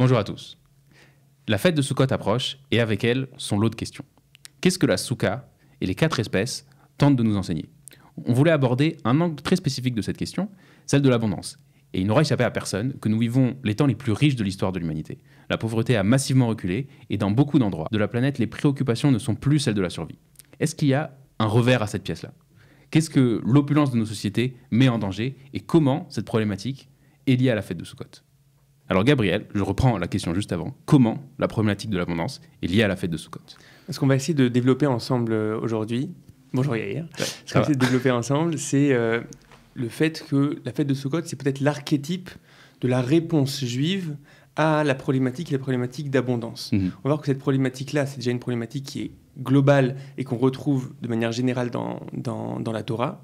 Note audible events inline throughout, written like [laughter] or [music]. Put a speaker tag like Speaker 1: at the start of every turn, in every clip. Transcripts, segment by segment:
Speaker 1: Bonjour à tous. La fête de Sukkot approche et avec elle son lot de questions. Qu'est-ce que la souka et les quatre espèces tentent de nous enseigner On voulait aborder un angle très spécifique de cette question, celle de l'abondance. Et il n'aura échappé à personne que nous vivons les temps les plus riches de l'histoire de l'humanité. La pauvreté a massivement reculé et dans beaucoup d'endroits de la planète, les préoccupations ne sont plus celles de la survie. Est-ce qu'il y a un revers à cette pièce-là Qu'est-ce que l'opulence de nos sociétés met en danger et comment cette problématique est liée à la fête de Soukot alors Gabriel, je reprends la question juste avant. Comment la problématique de l'abondance est liée à la fête de Sukkot Ce qu'on va essayer de
Speaker 2: développer ensemble euh, aujourd'hui, bonjour Yair, ce qu'on va essayer de développer ensemble, c'est euh, le fait que la fête de Sukkot, c'est peut-être l'archétype de la réponse juive à la problématique et la problématique d'abondance. Mhm. On va voir que cette problématique-là, c'est déjà une problématique qui est globale et qu'on retrouve de manière générale dans, la Torah,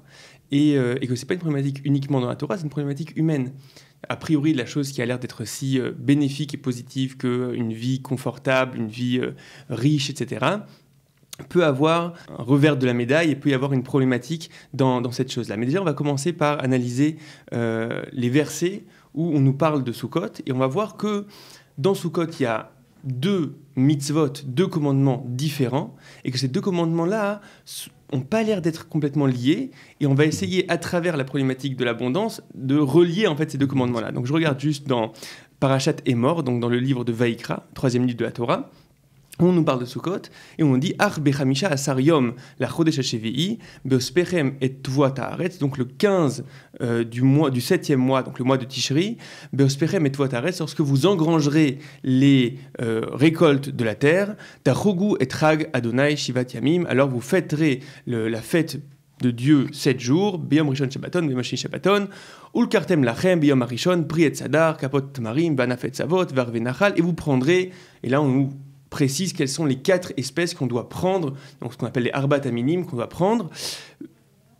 Speaker 2: et, euh, et que ce n'est pas une problématique uniquement dans la Torah, c'est une problématique humaine a priori de la chose qui a l'air d'être si euh, bénéfique et positive qu'une euh, vie confortable, une vie euh, riche, etc peut avoir un revers de la médaille et peut y avoir une problématique dans, cette chose-là. Mais déjà, on va commencer par analyser les versets où on nous parle de Soukot et on va voir que dans Soukot, il y a deux mitzvot, deux commandements différents, et que ces deux commandements-là n'ont pas l'air d'être complètement liés, et on va essayer à travers la problématique de l'abondance de relier en fait ces deux commandements-là. Donc je regarde juste dans Parachat et mort, donc dans le livre de Vaikra, troisième livre de la Torah, on nous parle de Sukkot et on dit Ar Bechamisha Asarium, la Chodesh Hashvi'i, Beospechem et Tvoat Taaretz, donc le 15 euh, du mois du 7e mois, donc le mois de Tishri, Beospechem et Tvoat Taaretz, lorsque vous engrangerez les euh, récoltes de la terre, Tachogu et Trag Adonai Shivat Yamim, alors vous fêterez le, la fête de Dieu sept jours, Beyom Rishon Shabbaton, Beyom Hashini Shabbaton, Ulkartem Lachem, Beyom Rishon, Priet Sadar, Kapot Tamarim, Zavot Savot, Varvenachal, et vous prendrez, et là on nous précise quelles sont les quatre espèces qu'on doit prendre, donc ce qu'on appelle les arbat qu'on doit prendre.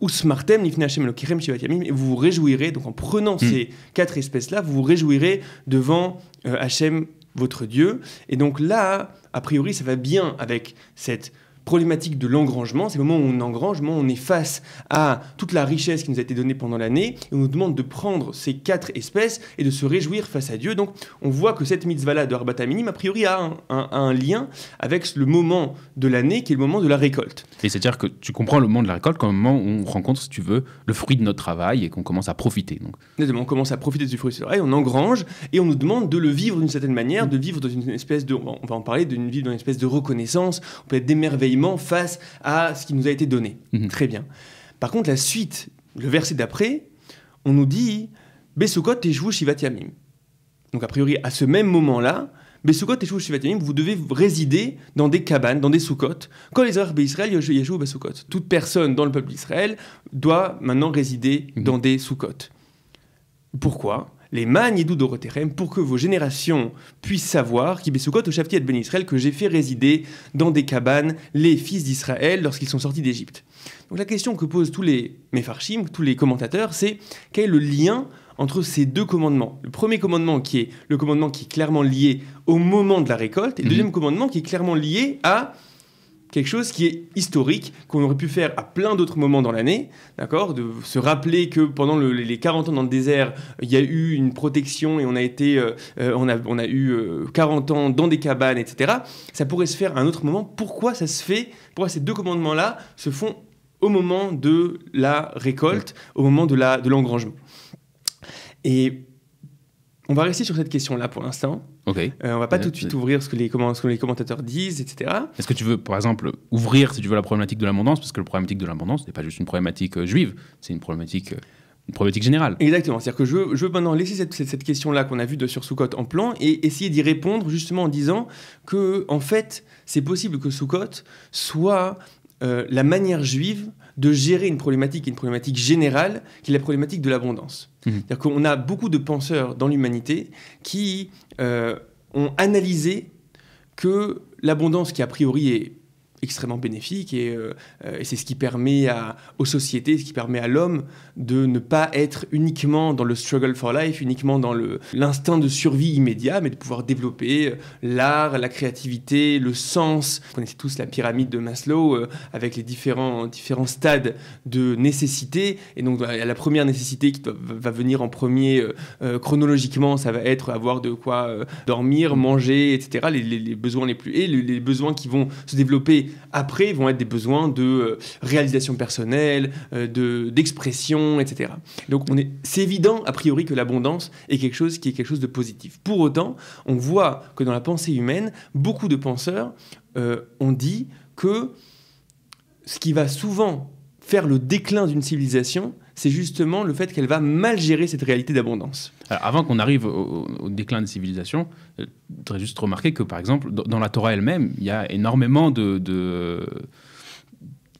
Speaker 2: ou Usmartem, Nifnachem, Lokirem, Shivatyamim, et vous vous réjouirez, donc en prenant mm. ces quatre espèces-là, vous vous réjouirez devant euh, Hachem, votre Dieu. Et donc là, a priori, ça va bien avec cette problématique de l'engrangement, c'est le moment où on engrange, on est face à toute la richesse qui nous a été donnée pendant l'année, et on nous demande de prendre ces quatre espèces et de se réjouir face à Dieu. Donc on voit que cette mitzvah de Arbat a priori, a un lien avec le moment de l'année qui est le moment de
Speaker 1: la récolte. Et c'est-à-dire que tu comprends le moment de la récolte comme moment où on rencontre, si tu veux, le fruit de notre travail et qu'on commence à profiter. Donc.
Speaker 2: on commence à profiter du fruit de travail, on engrange et on nous demande de le vivre d'une certaine manière, de vivre dans une espèce de, on va en parler, d'une vie dans une espèce de reconnaissance, peut être d'émerveillement face à ce qui nous a été donné. Mhm. Très bien. Par contre, la suite, le verset d'après, on nous dit Besokot et Shivat Donc, a priori, à ce même moment-là, mais Sukkot vous devez résider dans des cabanes, dans des soukotes. Quand les Arabes Toute personne dans le peuple d'Israël doit maintenant résider mhm. dans des soukotes. Pourquoi les Manidou Doroterem pour que vos générations puissent savoir Bessoukot au Shafti et Ben Israël que j'ai fait résider dans des cabanes les fils d'Israël lorsqu'ils sont sortis d'Égypte. Donc la question que posent tous les Mefarchim, tous les commentateurs, c'est quel est le lien entre ces deux commandements. Le premier commandement qui est le commandement qui est clairement lié au moment de la récolte, et le mhm. deuxième commandement qui est clairement lié à quelque chose qui est historique, qu'on aurait pu faire à plein d'autres moments dans l'année, d'accord De se rappeler que pendant les 40 ans dans le désert, il y a eu une protection et on a été, euh, euh, on, a, on a eu 40 euh, ans dans des cabanes, etc. Ça pourrait se faire à un autre moment. Pourquoi ça se fait Pourquoi ces deux commandements-là se font au moment de la récolte, au moment de l'engrangement et on va rester sur cette question-là pour l'instant.
Speaker 1: On ne euh, on va pas tout de suite
Speaker 2: ouvrir ce que, les commentateurs disent, etc.
Speaker 1: Est-ce que tu veux, par exemple, ouvrir, si tu veux, la problématique de l'abondance Parce que la problématique de l'abondance n'est pas juste une problématique euh, juive, c'est euh, une problématique générale. Exactement. C'est-à-dire que je veux, maintenant laisser cette, question-là qu'on a vue de sur Soukot en plan et essayer
Speaker 2: d'y répondre justement en disant que, fait, c'est possible que Soukot soit la manière juive de gérer une problématique, une problématique générale, qui est la problématique de l'abondance. On mhm. C'est-à-dire qu'on a beaucoup de penseurs dans l'humanité qui euh, ont analysé que l'abondance qui a priori est extrêmement bénéfique euh, euh, et, c'est ce qui permet à, aux sociétés, ce qui permet à l'homme de ne pas être uniquement dans le struggle for life, uniquement dans l'instinct de survie immédiat, mais de pouvoir développer euh, l'art, la créativité, le sens. Vous connaissez tous la pyramide de Maslow avec les différents, différents stades de nécessité. Et donc la première nécessité qui va venir en premier chronologiquement, ça va être avoir de quoi dormir, manger, etc. Les, besoins les plus... et les besoins qui vont se développer après vont être des besoins de euh, réalisation personnelle, euh, d'expression, etc. Donc c'est évident, a priori, que l'abondance est quelque chose qui est quelque chose de positif. Pour autant, on voit que dans la pensée humaine, beaucoup de penseurs euh, ont dit que
Speaker 1: ce qui va souvent faire le déclin d'une civilisation, c'est justement le fait
Speaker 2: qu'elle va mal gérer cette réalité d'abondance.
Speaker 1: Euh, avant qu'on arrive au, déclin des civilisations, euh, je voudrais juste remarquer que, par exemple, dans, la Torah elle-même, il y a énormément de...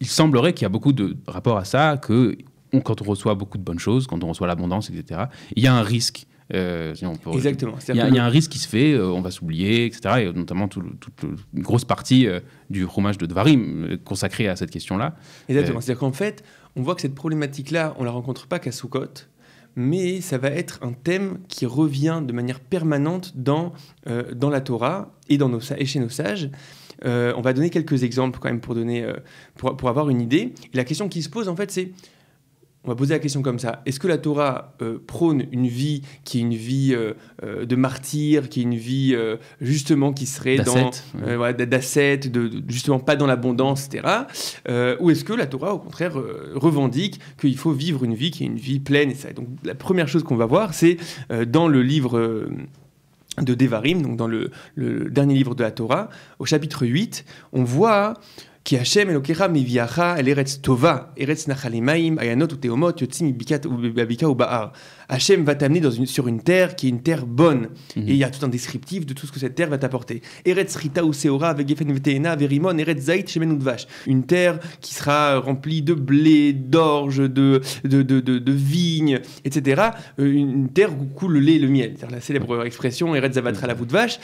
Speaker 1: Il semblerait qu'il y a beaucoup de rapports à ça, que quand on reçoit beaucoup de bonnes choses, quand on reçoit l'abondance, etc., il y a un risque. Euh, Exactement. Il y, a, un risque qui se fait, on va s'oublier, etc. Et notamment toute une grosse partie du fromage de Dvarim consacrée à cette question-là. Exactement.
Speaker 2: C'est-à-dire qu'en fait, on voit que cette problématique-là, on la rencontre pas qu'à Soukot, mais ça va être un thème qui revient de manière permanente dans, euh, la Torah et, et chez nos sages. Euh, on va donner quelques exemples quand même pour, euh, avoir une idée. la question qui se pose en fait c'est on va poser la question comme ça. Est-ce que la Torah euh, prône une vie qui est une vie euh, euh, de martyr, qui est une vie justement qui serait dans justement pas dans l'abondance, etc. ou est-ce que la Torah, au contraire, revendique qu'il faut vivre une vie qui est une vie pleine Donc la première chose qu'on va voir, c'est dans le livre de Devarim, donc dans le, dernier livre de la Torah, au chapitre 8, on voit « Hashem Hachem va t'amener sur une terre qui est une terre bonne. Mhm. Et il y a tout un descriptif de tout ce que cette terre va t'apporter. Une terre qui sera euh, remplie de blé, d'orge, de, de, vignes, etc. Euh, une terre où coule le lait et le miel. C'est la célèbre expression Eretz Zavatra mhm. la vache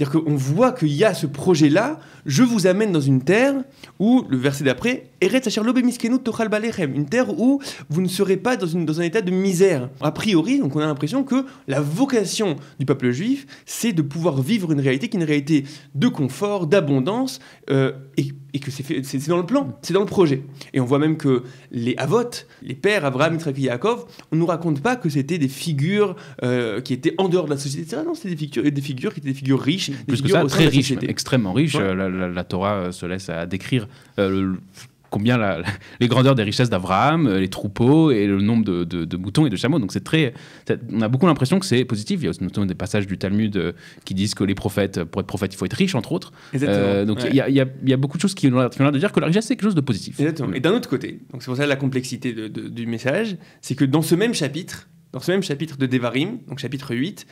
Speaker 2: c'est-à-dire qu'on voit qu'il y a ce projet-là, je vous amène dans une terre où, le verset d'après, une terre où vous ne serez pas dans, un état de misère. A priori, donc on a l'impression que la vocation du peuple juif, c'est de pouvoir vivre une réalité qui est une réalité de confort, d'abondance, euh, et et que c'est dans le plan, c'est dans le projet. Et on voit même que les avotes, les pères Abraham, Israël et Yaakov, on ne nous raconte pas que c'était des figures euh, qui étaient en dehors de la société, Non, c'était des figures, des figures qui étaient des figures riches. Des Plus que ça, très riches, extrêmement riches.
Speaker 1: Euh, la, Torah euh, se laisse à décrire combien les grandeurs des richesses d'Abraham, euh, les troupeaux et le nombre de, moutons et de chameaux. Donc c'est très, on a beaucoup l'impression que c'est positif. Il y a notamment des passages du Talmud euh, qui disent que les prophètes, euh, pour être prophète, il faut être riche entre autres. donc il y, a beaucoup de choses qui ont l'air de dire que la richesse c'est quelque chose de positif. Et d'un autre côté, donc c'est pour ça la complexité du message, c'est que dans
Speaker 2: ce même chapitre, dans ce même chapitre de Devarim, donc chapitre 8,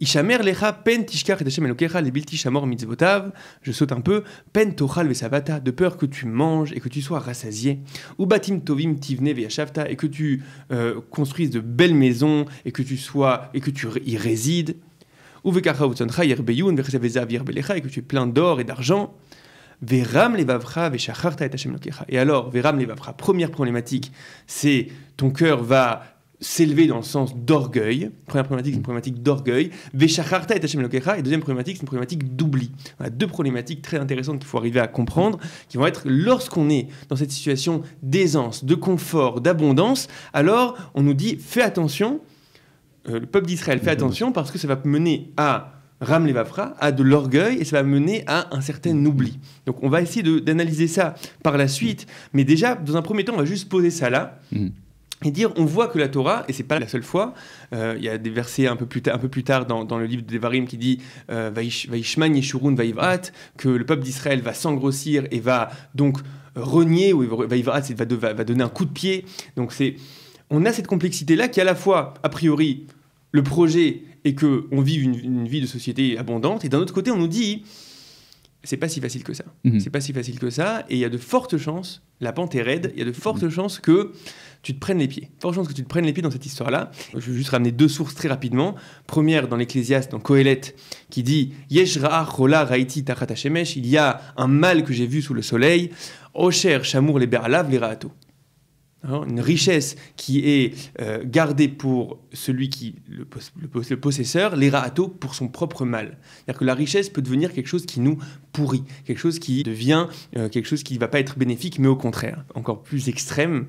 Speaker 2: Ishamer lecha pen tishkar et elokecha lebiltishamor mitzvotav, je saute un peu, pen vesavata, de peur que tu manges et que tu sois rassasié, ou batim tovim tivne veashavta, et que tu euh, construises de belles maisons et que tu sois et que tu y résides, ou vekacha utzoncha yerbeyun vechesavezav yerbelecha, et que tu es plein d'or et d'argent, Veram levavra veshacharta et Hashem Et alors, Veram levavra, première problématique, c'est ton cœur va s'élever dans le sens d'orgueil. Première problématique, une problématique d'orgueil. et Et deuxième problématique, c'est une problématique d'oubli. On a deux problématiques très intéressantes qu'il faut arriver à comprendre, qui vont être lorsqu'on est dans cette situation d'aisance, de confort, d'abondance, alors on nous dit fais attention, euh, le peuple d'Israël fais attention parce que ça va mener à Ram Levafra à de l'orgueil et ça va mener à un certain oubli. Donc on va essayer d'analyser ça par la suite, mais déjà, dans un premier temps, on va juste poser ça là. Mm et dire, on voit que la Torah, et c'est pas la seule fois, euh, il y a des versets un peu plus, un peu plus tard dans, le livre de Devarim qui dit euh, Vaishman Yeshurun que le peuple d'Israël va s'engrossir et va donc renier, ou va, va, donner un coup de pied. Donc c'est, on a cette complexité-là qui à la fois, a priori, le projet et que on une, vie de société abondante, et d'un autre côté, on nous dit c'est pas si facile que ça. Mhm. C'est pas si facile que ça, et il y a de fortes chances, la pente est raide, il y a de fortes mhm. chances que tu te prennes les pieds. Fort chance que tu te prennes les pieds dans cette histoire-là. Je vais juste ramener deux sources très rapidement. Première, dans l'Ecclésiaste, dans Coëlette, qui dit raiti il y a un mal que j'ai vu sous le soleil, Ocher Chamour, les Berlaves, les hein, Une richesse qui est euh, gardée pour celui qui, le, le, possesseur, les pour son propre mal. C'est-à-dire que la richesse peut devenir quelque chose qui nous pourrit, quelque chose qui devient euh, quelque chose qui ne va pas être bénéfique, mais au contraire, encore plus extrême,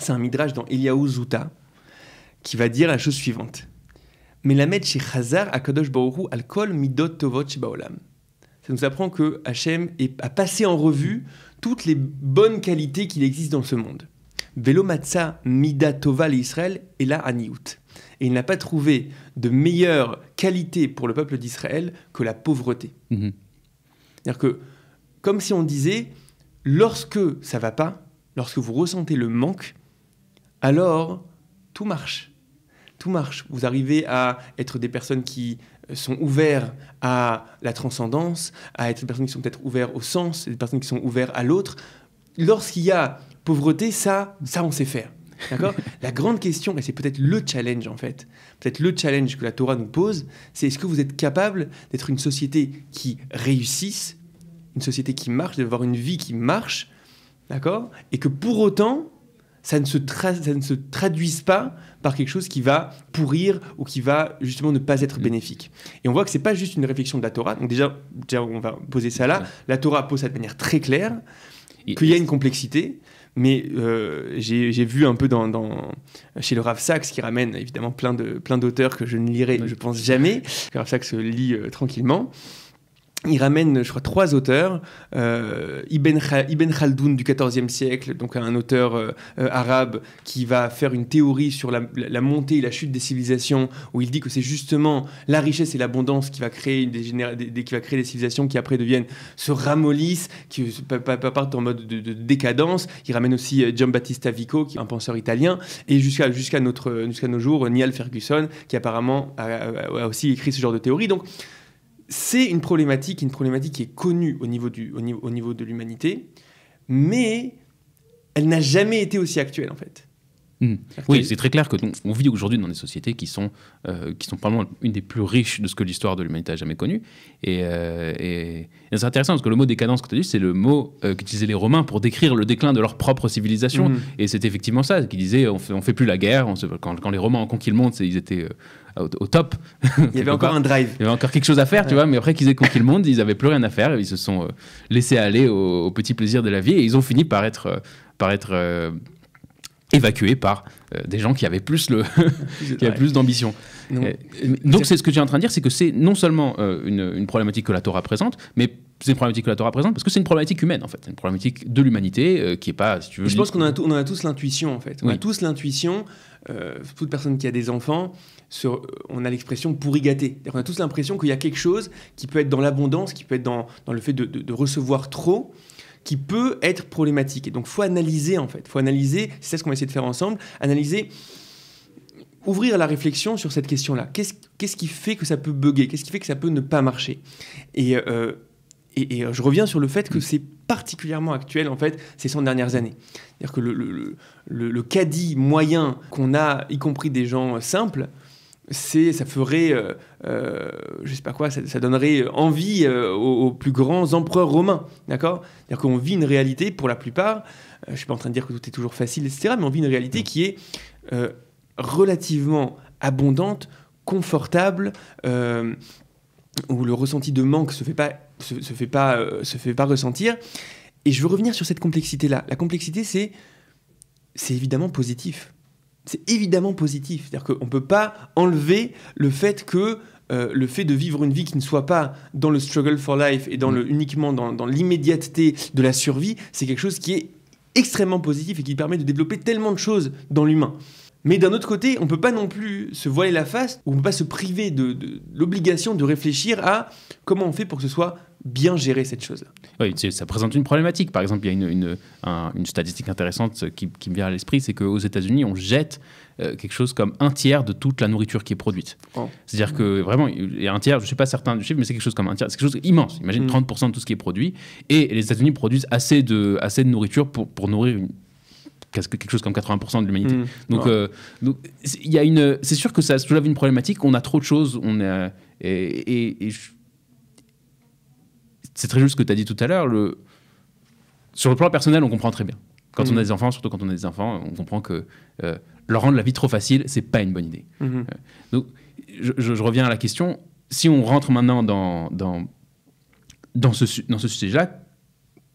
Speaker 2: c'est un midrash dans Eliyahu Zouta qui va dire la chose suivante. Melamed chez al kol midot tovot Ça nous apprend que Hachem a passé en revue toutes les bonnes qualités qu'il existe dans ce monde. Velo matza mida tova Israël et la Et il n'a pas trouvé de meilleure qualité pour le peuple d'Israël que la pauvreté. Mhm. C'est-à-dire que, comme si on disait, lorsque ça va pas, lorsque vous ressentez le manque, alors tout marche. Tout marche. Vous arrivez à être des personnes qui euh, sont ouvertes à la transcendance, à être des personnes qui sont peut-être ouvertes au sens, des personnes qui sont ouvertes à l'autre. Lorsqu'il y a pauvreté, ça, ça on sait faire. D'accord La grande question, et c'est peut-être le challenge en fait, peut-être le challenge que la Torah nous pose, c'est est-ce que vous êtes capable d'être une société qui réussisse, une société qui marche, d'avoir une vie qui marche, d'accord Et que pour autant, ça ne se, ça ne se traduise pas par quelque chose qui va pourrir ou qui va justement ne pas être mm. bénéfique. Et on voit que c'est pas juste une réflexion de la Torah. Donc déjà, on va poser ça là. La Torah pose ça de manière très claire, qu'il y a une complexité. Mais euh, j'ai vu un peu dans, chez le Rav Sachs, qui ramène évidemment plein d'auteurs plein que je ne lirai, je pense, jamais. Le Rav Sachs lit euh, tranquillement il ramène, je crois, trois auteurs. Euh, Ibn, Ibn Khaldoun du XIVe siècle, donc un auteur euh, euh, arabe qui va faire une théorie sur la, montée et la chute des civilisations, où il dit que c'est justement la richesse et l'abondance qui va créer des, qui va créer des civilisations qui après deviennent se ramollissent, qui partent en mode de, décadence. Il ramène aussi Giambattista Vico, qui est un penseur italien, et jusqu'à jusqu'à notre nos jours, Niall Ferguson, qui apparemment a, a aussi écrit ce genre de théorie. Donc c'est une problématique, une problématique qui est connue au niveau, du, au niveau de l'humanité, mais elle n'a jamais été aussi actuelle en fait.
Speaker 1: Mmh. Oui, c'est très clair que on vit aujourd'hui dans des sociétés qui sont, euh, qui sont probablement une des plus riches de ce que l'histoire de l'humanité a jamais connu. Euh, et, c'est intéressant parce que le mot décadence que tu as dit, c'est le mot euh, qu'utilisaient les Romains pour décrire le déclin de leur propre civilisation. Mmh. Et c'est effectivement ça, qu'ils disait on fait, fait plus la guerre. quand, les Romains ont conquis le monde, ils étaient au, top. Il y avait [laughs] encore un drive. Il y avait encore quelque chose à faire, tu vois. Mais après qu'ils aient conquis le monde, ils n'avaient plus rien à faire. Ils se sont laissés aller au, petits petit plaisir de la vie et ils ont fini par être. par être évacués par euh, des gens qui avaient plus le [laughs] qui plus d'ambition. Donc c'est ce que tu en train de dire, c'est que c'est non seulement euh, une, une, problématique que la Torah présente, mais c'est une problématique que la Torah présente parce que c'est une problématique humaine en fait, C'est une problématique de l'humanité euh, qui est pas. Si tu veux, je pense qu'on a,
Speaker 2: a tous l'intuition en fait, on a tous l'intuition. toute personne qui a des enfants, on a l'expression pourri gâté. On a tous l'impression qu'il y a quelque chose qui peut être dans l'abondance, qui peut être dans, dans le fait de, de, de recevoir trop, qui peut être problématique. Et donc, faut analyser en fait. Faut analyser. C'est ce qu'on va essayer de faire ensemble. Analyser ouvrir la réflexion sur cette question-là. Qu'est-ce, qui fait que ça peut bugger Qu'est-ce qui fait que ça peut ne pas marcher et, euh, euh, je reviens sur le fait que mm. c'est particulièrement actuel, en fait, ces 100 dernières années. C'est-à-dire que le, caddie moyen qu'on a, y compris des gens simples, c'est, ça ferait, euh, euh, je sais pas quoi, ça, donnerait envie euh, aux, plus grands empereurs romains, d'accord C'est-à-dire qu'on vit une réalité pour la plupart. je suis pas en train de dire que tout est toujours facile, etc. Mais on vit une réalité mm. qui est relativement abondante, confortable, où le ressenti de manque se fait pas, se, fait pas, se fait pas ressentir. Et je veux revenir sur cette complexité-là. La complexité, c'est, c'est évidemment positif c'est évidemment positif. C'est-à-dire qu'on ne peut pas enlever le fait que euh, le fait de vivre une vie qui ne soit pas dans le struggle for life et dans le, mm. uniquement dans, l'immédiateté de la survie, c'est quelque chose qui est extrêmement positif et qui permet de développer tellement de choses dans l'humain. Mais d'un autre côté, on ne peut pas non plus se voiler la face, ou on ne peut pas se priver de, de l'obligation de réfléchir à
Speaker 1: comment on fait pour que ce soit bien gérer cette chose Oui, ça présente une problématique. Par exemple, il y a une, une, une statistique intéressante qui, qui, me vient à l'esprit, c'est qu'aux États-Unis, on jette euh, quelque chose comme un tiers de toute la nourriture qui est produite. Oh. C'est-à-dire que vraiment, il y a un tiers, je ne suis pas certain du chiffre, mais c'est quelque chose comme un tiers, c'est quelque chose immense. Imagine 30% mm. de tout ce qui est produit. Et les États-Unis produisent assez de, assez de nourriture pour, pour nourrir quelque chose comme 80% de l'humanité. Mm. Donc, euh, il y a une, c'est sûr que ça soulève une problématique. On a trop de choses, on et, et je, c'est très juste ce que tu as dit tout à l'heure. Sur le plan personnel, on comprend très bien. Quand on mm-hmm. a des enfants, surtout quand on a des enfants, on comprend que euh, leur rendre la vie trop facile, n'est pas une bonne idée. Mm-hmm. Euh, donc, je, reviens à la question. Si on rentre maintenant dans, dans, ce, dans ce sujet-là,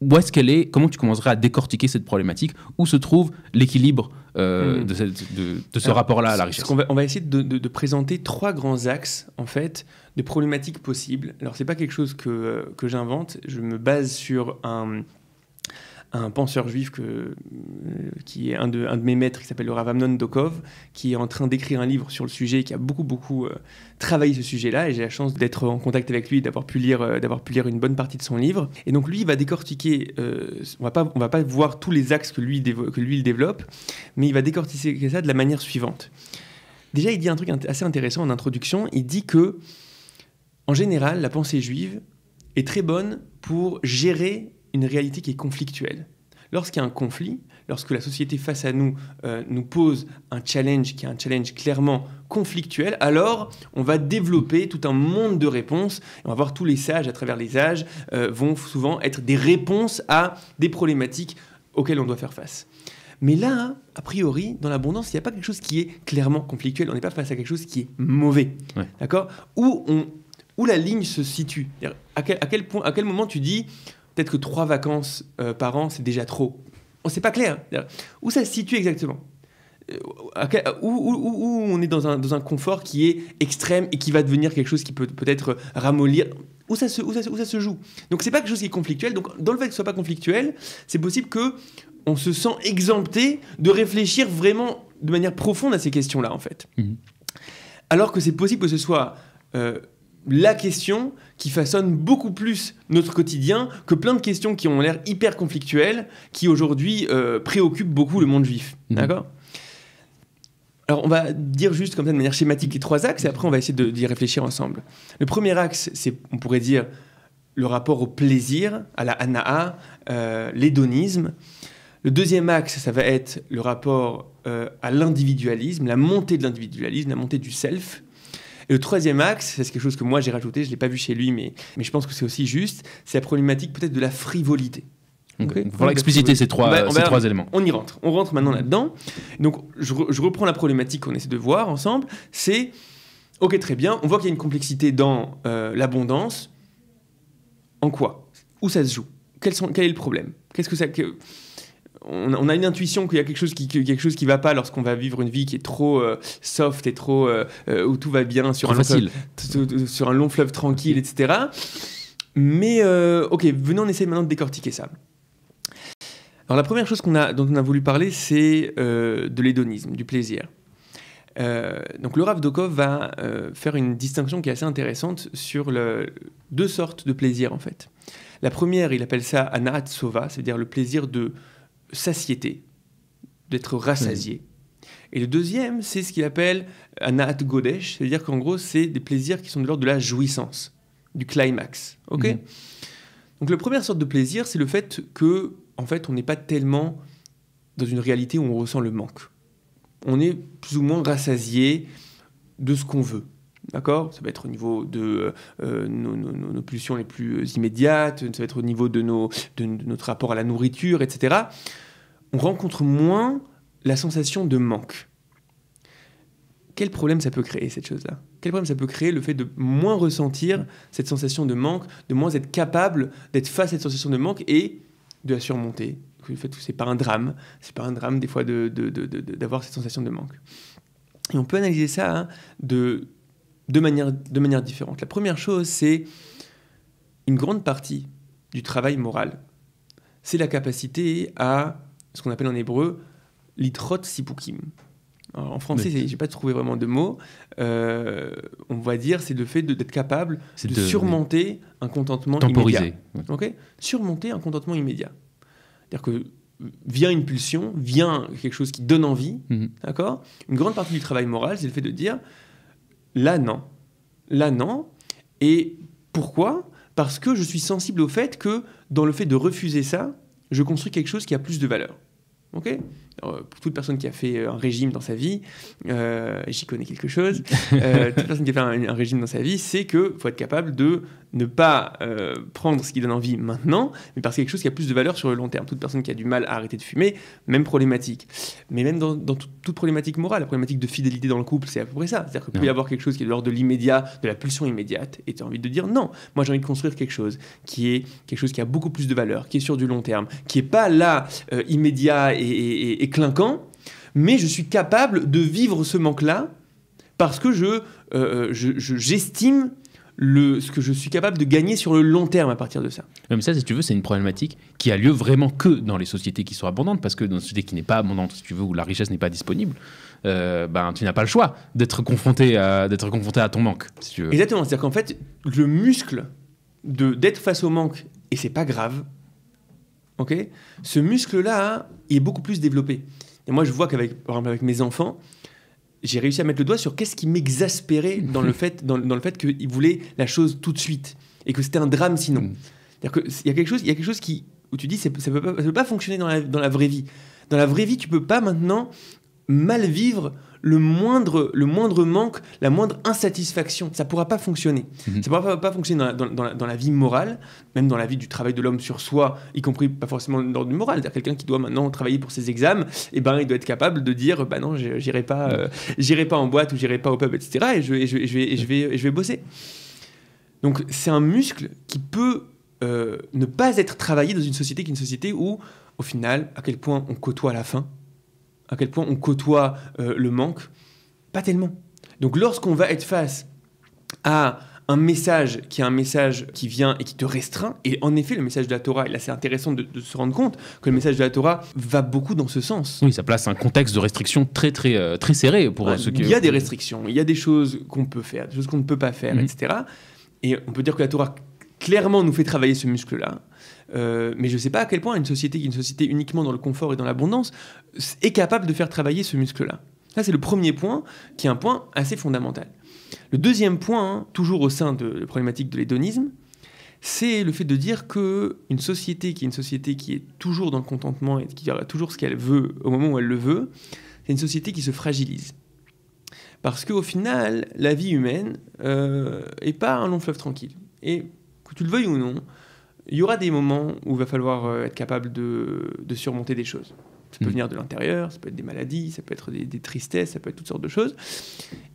Speaker 1: où est-ce qu'elle est Comment tu commencerais à décortiquer cette problématique Où se trouve l'équilibre euh, mm. de, ce rapport-là à la richesse.
Speaker 2: On va, essayer de, de, présenter trois grands axes, en fait, de problématiques possibles. Alors, n'est pas quelque chose que, euh, que j'invente. Je me base sur un, un penseur juif euh, qui est un de, mes maîtres, qui s'appelle le Rav Amnon Dokov, qui est en train d'écrire un livre sur le sujet, qui a beaucoup, beaucoup euh, travaillé ce sujet-là, et j'ai la chance d'être en contact avec lui, d'avoir pu, lire, euh, d'avoir pu lire une bonne partie de son livre. Et donc lui, il va décortiquer, on va pas, va pas voir tous les axes que lui, que lui il développe, mais il va décortiquer ça de la manière suivante. Déjà, il dit un truc assez intéressant en introduction, il dit que, en général, la pensée juive est très bonne pour gérer une réalité qui est conflictuelle. Lorsqu'il y a un conflit, lorsque la société face à nous euh, nous pose un challenge qui est un challenge clairement conflictuel, alors on va développer tout un monde de réponses. on va voir tous les sages à travers les âges euh, vont souvent être des réponses à des problématiques auxquelles on doit faire face. Mais là, a priori, dans l'abondance, il n'y a pas quelque chose qui est clairement conflictuel. On n'est pas face à quelque chose qui est mauvais. D'accord où, où la ligne se situe. à quel, point, à quel moment tu dis Peut-être que trois vacances euh, par an, c'est déjà trop. On oh, sait pas clair. Où ça se situe exactement euh, où, on est dans un, dans un, confort qui est extrême et qui va devenir quelque chose qui peut peut-être ramollir. Où ça, se, où, ça, se joue Donc c'est pas quelque chose qui est conflictuel. Donc dans le fait que ce soit pas conflictuel, c'est possible que on se sent exempté de réfléchir vraiment de manière profonde à ces questions-là en fait. Mmh. Alors que c'est possible que ce soit euh, la question qui façonne beaucoup plus notre quotidien que plein de questions qui ont l'air hyper conflictuelles, qui aujourd'hui euh, préoccupent beaucoup le monde vif. Mmh. D'accord alors on va dire juste comme ça de manière schématique les trois axes et après on va essayer d'y réfléchir ensemble. Le premier axe, c'est on pourrait dire le rapport au plaisir, à la anaa, euh, l'hédonisme. Le deuxième axe, ça va être le rapport euh, à l'individualisme, la montée de l'individualisme, la montée du self. Et le troisième axe, c'est quelque chose que moi j'ai rajouté, je ne l'ai pas vu chez lui, mais, mais je pense que c'est aussi juste, c'est la problématique peut-être de la frivolité. Okay. expliciter ces trois, ces trois éléments. On y rentre. On rentre maintenant là-dedans. Donc, je, je, reprends la problématique qu'on essaie de voir ensemble. C'est, ok, très bien, on voit qu'il y a une complexité dans euh, l'abondance. En quoi Où ça se joue sont, Quel est le problème Qu'est-ce que ça... Que, on, a une intuition qu'il y a quelque chose qui quelque va pas lorsqu'on va vivre une vie qui est trop euh, soft et trop euh, euh, où tout va bien sur un, long fleuve, sur un long fleuve tranquille, etc. Mais ok, venons essayer maintenant de décortiquer ça. Alors la première chose qu'on a, dont on a voulu parler, c'est de l'hédonisme, du plaisir. donc le Rav Dokov va faire une distinction qui est assez intéressante sur deux sortes de plaisir en fait. La première, il appelle ça anat c'est-à-dire le plaisir de satiété, d'être rassasié. Hmm. Et le deuxième, c'est ce qu'il appelle Anat Godesh, c'est-à-dire qu'en gros, c'est des plaisirs qui sont de l'ordre de la jouissance, du climax. Ok hmm. Donc la première sorte de plaisir, c'est le fait que, en fait, on n'est pas tellement dans une réalité où on ressent le manque. On est plus ou moins rassasié de ce qu'on veut. D'accord Ça va être au niveau de euh, euh, nos, nos, nos, pulsions les plus immédiates, ça va être au niveau de, nos, de, notre rapport à la nourriture, etc. On rencontre moins la sensation de manque. Quel problème ça peut créer, cette chose-là Quel problème ça peut créer le fait de moins ressentir cette sensation de manque, de moins être capable d'être face à cette sensation de manque et de la surmonter Le fait que c'est pas un drame, c'est pas un drame des fois d'avoir de, de, cette sensation de manque. Et on peut analyser ça hein, de de manière, de manière différente. La première chose, c'est une grande partie du travail moral. C'est la capacité à ce qu'on appelle en hébreu l'itrot sipukim. en français, je n'ai pas trouvé vraiment de mot. Euh, on va dire, c'est le fait d'être capable de, surmonter un contentement immédiat. surmonter un contentement immédiat. C'est-à-dire que vient une pulsion, vient quelque chose qui donne envie, mhm. d'accord Une grande partie du travail moral, c'est le fait de dire, Là, non. Là, non. Et pourquoi Parce que je suis sensible au fait que dans le fait de refuser ça, je construis quelque chose qui a plus de valeur. ok pour euh, euh, euh, [laughs] toute personne qui a fait un régime dans sa vie, j'y connais quelque chose, toute personne qui a fait un, régime dans sa vie, c'est que faut être capable de ne pas prendre ce qui donne envie maintenant, mais parce que quelque chose qui a plus de valeur sur le long terme. Toute personne qui a du mal à arrêter de fumer, même problématique. Mais même dans, toute, problématique morale, la problématique de fidélité dans le couple, c'est à peu près ça. C'est-à-dire que peut y avoir quelque chose qui est de l'ordre de l'immédiat, de la pulsion immédiate, et tu as envie de dire non, moi j'ai envie de construire quelque chose qui est quelque chose qui a beaucoup plus de valeur, qui est sur du long terme, qui n'est pas là immédiat et, et, et clinquant, mais je suis capable de vivre ce manque-là parce que euh, je, j'estime le, ce que je suis capable
Speaker 1: de gagner sur le long terme à partir de ça. Même ça, si tu veux, c'est une problématique qui a lieu vraiment que dans les sociétés qui sont abondantes, parce que dans une société qui n'est pas abondante, si tu veux, où la richesse n'est pas disponible, euh, ben, tu n'as pas le choix d'être confronté, à, d'être confronté à ton manque,
Speaker 2: Exactement, c'est-à-dire qu'en fait, le muscle de, d'être face au manque, et c'est pas grave, ok Ce muscle-là, hein, il est beaucoup plus développé. Et moi, je vois qu'avec, avec mes enfants, j'ai réussi à mettre le doigt sur qu'est-ce qui m'exaspérait [laughs] dans le fait, dans, le fait qu'ils voulaient la chose tout de suite et que c'était un drame sinon. Mm. Que, il y a quelque chose, il y a quelque chose qui, où tu dis, ça ne peut, pas fonctionner dans la, dans la vraie vie. Dans la vraie vie, tu peux pas maintenant mal vivre le moindre, le moindre manque, la moindre insatisfaction. Ça ne pourra pas fonctionner. Mhm. Ça ne pourra pas, fonctionner dans la, vie morale, même dans la vie du travail de l'homme sur soi, y compris pas forcément dans du moral. cest quelqu'un qui doit maintenant travailler pour ses examens, et eh ben, il doit être capable de dire bah non, j'irai pas, mhm. euh, j'irai pas en boîte ou j'irai pas au pub, etc. Et je, vais, je vais bosser. Donc c'est un muscle qui peut euh, ne pas être travaillé dans une société qui est une société où, au final, à quel point on côtoie à la fin à quel point on côtoie euh, le manque Pas tellement. Donc lorsqu'on va être face à un message qui est un message qui vient et qui te restreint, et en effet le message de la Torah, il est assez intéressant de, se rendre compte que le message de la Torah va beaucoup dans ce sens. Oui, ça place un contexte
Speaker 1: de restriction très très euh, très serré pour ce ceux qui... Il y a euh, des
Speaker 2: restrictions, il y a des choses qu'on peut faire, des choses qu'on ne peut pas faire, mhm. etc. Et on peut dire que la Torah clairement nous fait travailler ce muscle-là, euh, mais je ne sais pas à quel point une société qui est une société uniquement dans le confort et dans l'abondance est capable de faire travailler ce muscle-là. Ça, c'est le premier point, qui est un point assez fondamental. Le deuxième point, toujours au sein de la problématique de l'hédonisme, c'est le fait de dire que une société qui est une société qui est toujours dans le contentement et qui aura toujours ce qu'elle veut au moment où elle le veut, c'est une société qui se fragilise. Parce qu'au final, la vie humaine n'est euh, pas un long fleuve tranquille. Et que tu le veuilles ou non, il y aura des moments où il va falloir euh, être capable de, surmonter des choses. Ça peut hmm. venir de l'intérieur, ça peut être des maladies, ça peut être des, tristesses, ça peut être toutes sortes de choses.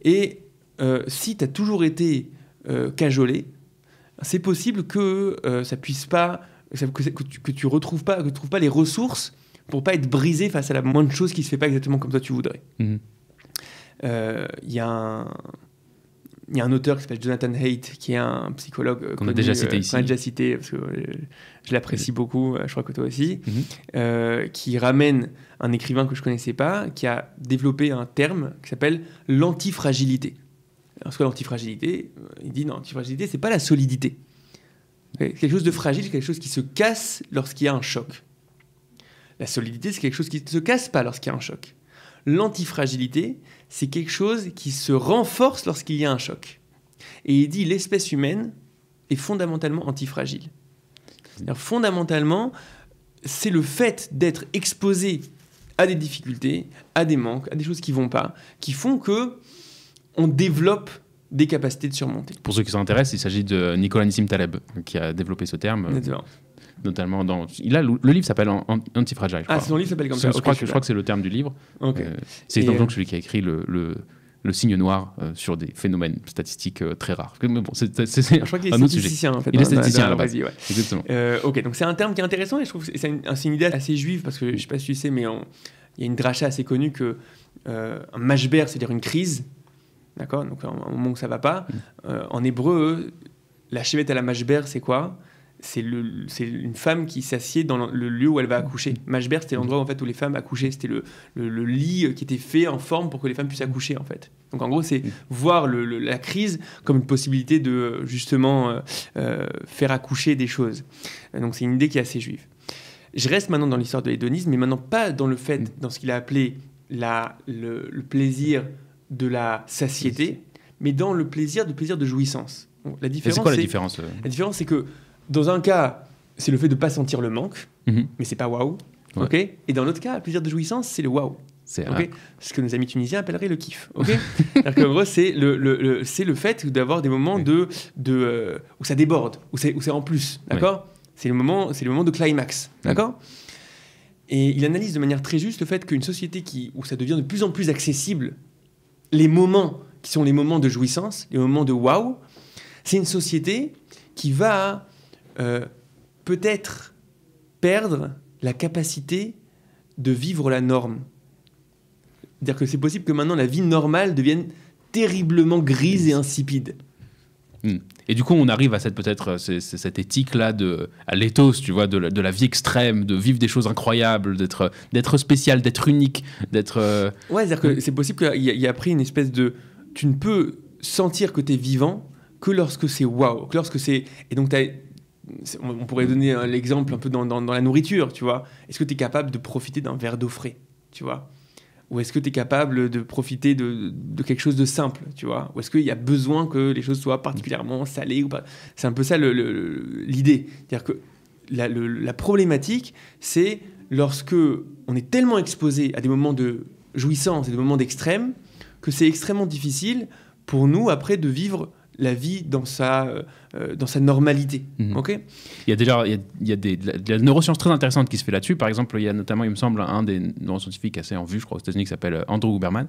Speaker 2: Et euh, si tu as toujours été euh, cajolé, c'est possible que ça puisse pas, que, tu, que retrouves pas, que trouves pas les ressources pour pas être brisé face à la moindre chose qui se fait pas exactement comme toi tu voudrais. Hmm. Il y a un il y a un auteur qui s'appelle Jonathan Haidt, qui est un psychologue euh, euh, qu'on a déjà cité ici. déjà cité, parce que euh, je l'apprécie beaucoup, je crois que toi aussi, mhm. qui ramène un écrivain que je ne connaissais pas, qui a développé un terme qui s'appelle l'antifragilité. Alors, ce que l'antifragilité, il dit non, l'antifragilité, c'est pas la solidité. quelque chose de fragile, c'est quelque chose qui se casse lorsqu'il y a un choc. La solidité, c'est quelque chose qui ne se casse pas lorsqu'il y a un choc. L'antifragilité, c'est quelque chose qui se renforce lorsqu'il y a un choc. Et il dit l'espèce humaine est fondamentalement antifragile. fondamentalement, c'est le fait d'être exposé à des difficultés, à des manques, à des choses qui vont pas, qui font que
Speaker 1: on développe des capacités de surmonter. Pour ceux qui s'intéressent, il s'agit de Nicolas Nissim Taleb qui a développé ce terme notamment dans. Il a, le livre s'appelle Antifragile. Ah, son livre s'appelle comme ça. Je, crois, que, je crois que c'est le terme du livre. Euh, c'est donc, euh, celui qui a écrit le, le signe noir euh, sur des phénomènes statistiques très rares. c'est, je crois qu'il est statisticien en fait. Il est hein, statisticien
Speaker 2: ok, donc c'est un terme qui est intéressant et je trouve c'est un signe idée assez juive parce que je ne sais pas si tu sais, mais il y a une drachée assez connue que un majber, c'est-à-dire une crise, d'accord Donc un, moment où ça ne va pas. Mm. en hébreu, la chevette à la majber, c'est quoi c'est une femme qui s'assied dans le lieu où elle va accoucher. Mm-hmm. Machbert, c'était l'endroit en fait où les femmes accouchaient, c'était le, le, lit qui était fait en forme pour que les femmes puissent accoucher en fait. Donc en gros, c'est mm. voir le, la crise comme une possibilité de justement euh, euh, faire accoucher des choses. Donc c'est une idée qui est assez juive. Je reste maintenant dans l'histoire de l'hédonisme, mais maintenant pas dans le fait, mm. dans ce qu'il a appelé la, le, plaisir de la satiété, mais dans le plaisir, de plaisir de jouissance. La différence, c'est quoi la différence euh La différence, c'est que dans un cas, c'est le fait de ne pas sentir le manque, mais mhm. mais c'est pas waouh. ok Et dans l'autre cas, plaisir de jouissance, c'est le waouh. C'est ce que nos amis tunisiens appelleraient le kiff. en gros, c'est le, le, c'est le fait d'avoir des moments de, de, euh, où ça déborde, où c'est, où c'est en plus. D'accord C'est le, moment, c'est le moment de climax. D'accord Et il analyse de manière très juste le fait qu'une société qui, où ça devient de plus en plus accessible, les moments qui sont les moments de jouissance, les moments de waouh, c'est une société qui va euh, peut-être perdre la capacité de vivre la norme. C'est-à-dire que c'est possible que maintenant la vie normale devienne terriblement grise et mm. insipide.
Speaker 1: Mm. Et du coup, on arrive à cette peut-être euh, cette éthique-là de à l'éthos, tu vois, de la, vie extrême, de vivre des choses incroyables, d'être d'être spécial, d'être unique, d'être. Euh, ouais, c'est-à-dire que mm. c'est possible qu'il y, y, a pris une espèce
Speaker 2: de, tu ne peux sentir que tu es vivant que lorsque c'est waouh, que lorsque c'est et donc tu as on, pourrait donner euh, l'exemple un peu dans, la nourriture, tu vois. Est-ce que tu es capable de profiter d'un verre d'eau frais, tu vois Ou est-ce que tu es capable de profiter de, quelque chose de simple, tu vois Ou est-ce qu'il y a besoin que les choses soient particulièrement salées ou C'est un peu ça l'idée. C'est-à-dire que la, la problématique, c'est lorsque on est tellement exposé à des moments de jouissance et des moments d'extrême que c'est extrêmement
Speaker 1: difficile pour nous après de vivre la vie dans sa euh, euh, dans sa normalité. Mhm. ok il y a déjà il y a, des, de, la, neuroscience très intéressante qui se fait là-dessus. Par exemple, il y a notamment, il me semble, un des neuroscientifiques assez en vue, je crois, aux États-Unis, qui s'appelle euh, Andrew Huberman,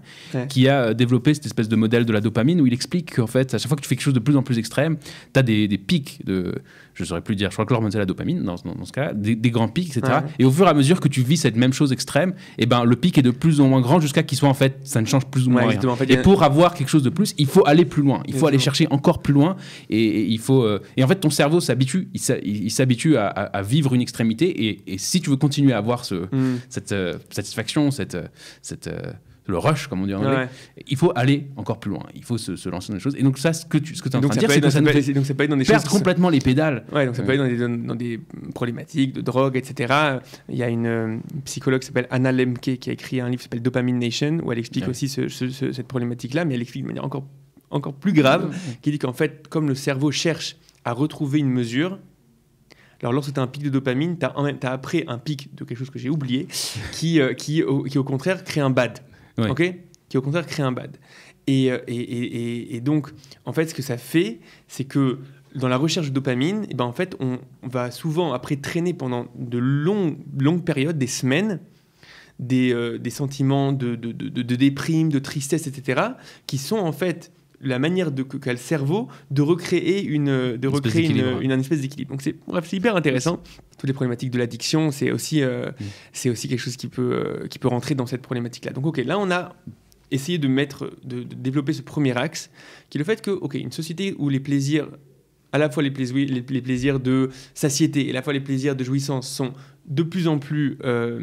Speaker 1: qui a euh, développé cette espèce de modèle de la dopamine où il explique qu'en fait, à chaque fois que tu fais quelque chose de plus en plus extrême, tu as des, pics de. Je ne saurais plus dire, je crois que l'hormone, c'est la dopamine dans, dans, ce cas-là, des, grands pics, etc. Et au fur et à mesure que tu vis cette même chose extrême, et eh ben, le pic est de plus ou moins grand jusqu'à qu'il soit en fait, ça ne change plus ou moins rien. et pour avoir quelque chose de plus, il faut aller plus loin, il faut aller chercher encore plus loin et il faut euh, et en fait, ton cerveau s'habitue, il s'habitue à, vivre une extrémité. Et, si tu veux continuer à avoir ce, mm. cette euh, satisfaction, cette, euh, cette le rush, comme on dit en anglais, il faut aller encore plus loin. Il faut se, lancer dans des choses. Et donc, ça, ce que tu ce que es en train de dire, c'est que ça peut être des complètement les
Speaker 2: pédales. Ouais, donc ça peut être dans des, dans, des, problématiques de drogue, etc. Il y a une, psychologue qui s'appelle Anna Lemke qui a écrit un livre qui s'appelle Dopamine Nation, où elle explique aussi cette problématique-là, mais elle explique de manière encore encore plus grave, mm. qui dit qu'en fait, comme le cerveau cherche à retrouver une mesure, alors lorsque tu un pic de dopamine, tu as, après un pic de quelque chose que j'ai oublié, [laughs] qui, euh, qui, au, contraire crée un bad. ok qui au contraire crée un bad. Euh, et, donc, en fait, ce que ça fait, c'est que dans la recherche de dopamine, et eh ben, en fait, on va souvent après traîner pendant de longues, longues périodes, des semaines, des, euh, sentiments de, de déprime, de tristesse, etc., qui sont en fait la manière de qu'a le cerveau de recréer une de recréer une, espèce d'équilibre. Donc c'est hyper intéressant. Toutes les problématiques de l'addiction, c'est aussi euh, mm. aussi quelque chose qui peut euh, qui peut rentrer dans cette problématique là. Donc OK, là on a essayé de mettre de, développer ce premier axe qui est le fait que OK, une société où les plaisirs à la fois les, les, plaisirs de satiété et à la fois les plaisirs de jouissance sont de plus en plus euh,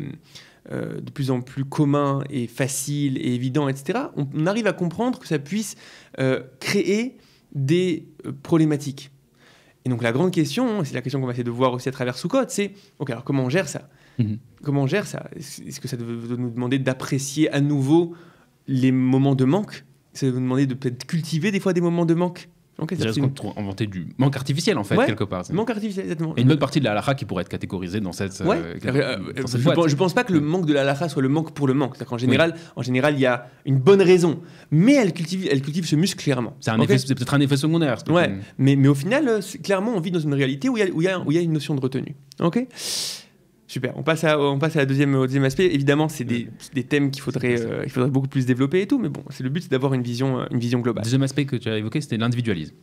Speaker 2: euh, de plus en plus commun et facile et évident, etc., on, arrive à comprendre que ça puisse euh, créer des euh, problématiques. Et donc la grande question, hein, c'est la question qu'on va essayer de voir aussi à travers code, c'est ok alors comment on gère ça mhm. Comment on gère ça Est-ce que ça doit nous demander d'apprécier à nouveau les moments de manque Ça doit nous demander de peut-être cultiver des fois des moments de manque Okay, c'est qu'on
Speaker 1: inventé du manque artificiel en fait quelque part. Manque artificiel exactement. Et une bonne partie de la qui pourrait être catégorisée dans cette. Euh, ouais. Euh, je, pense, pense pas
Speaker 2: que le mm. manque de la soit le manque pour le manque. cest qu'en général, en général, il y a une bonne raison, mais elle cultive, elle cultive ce muscle clairement. C'est peut-être un effet secondaire. Mais, mais au final, euh, clairement, on vit dans une réalité où il y, y, a une notion de retenue. Ok. Super. On passe à, on passe à la deuxième, au deuxième aspect. Évidemment, c'est des, mm. thèmes qu'il euh, faudrait, beaucoup plus développer et tout, mais bon, c'est le but, c'est d'avoir une vision, euh, une vision globale. Le deuxième aspect que tu as évoqué, c'était l'individualisme.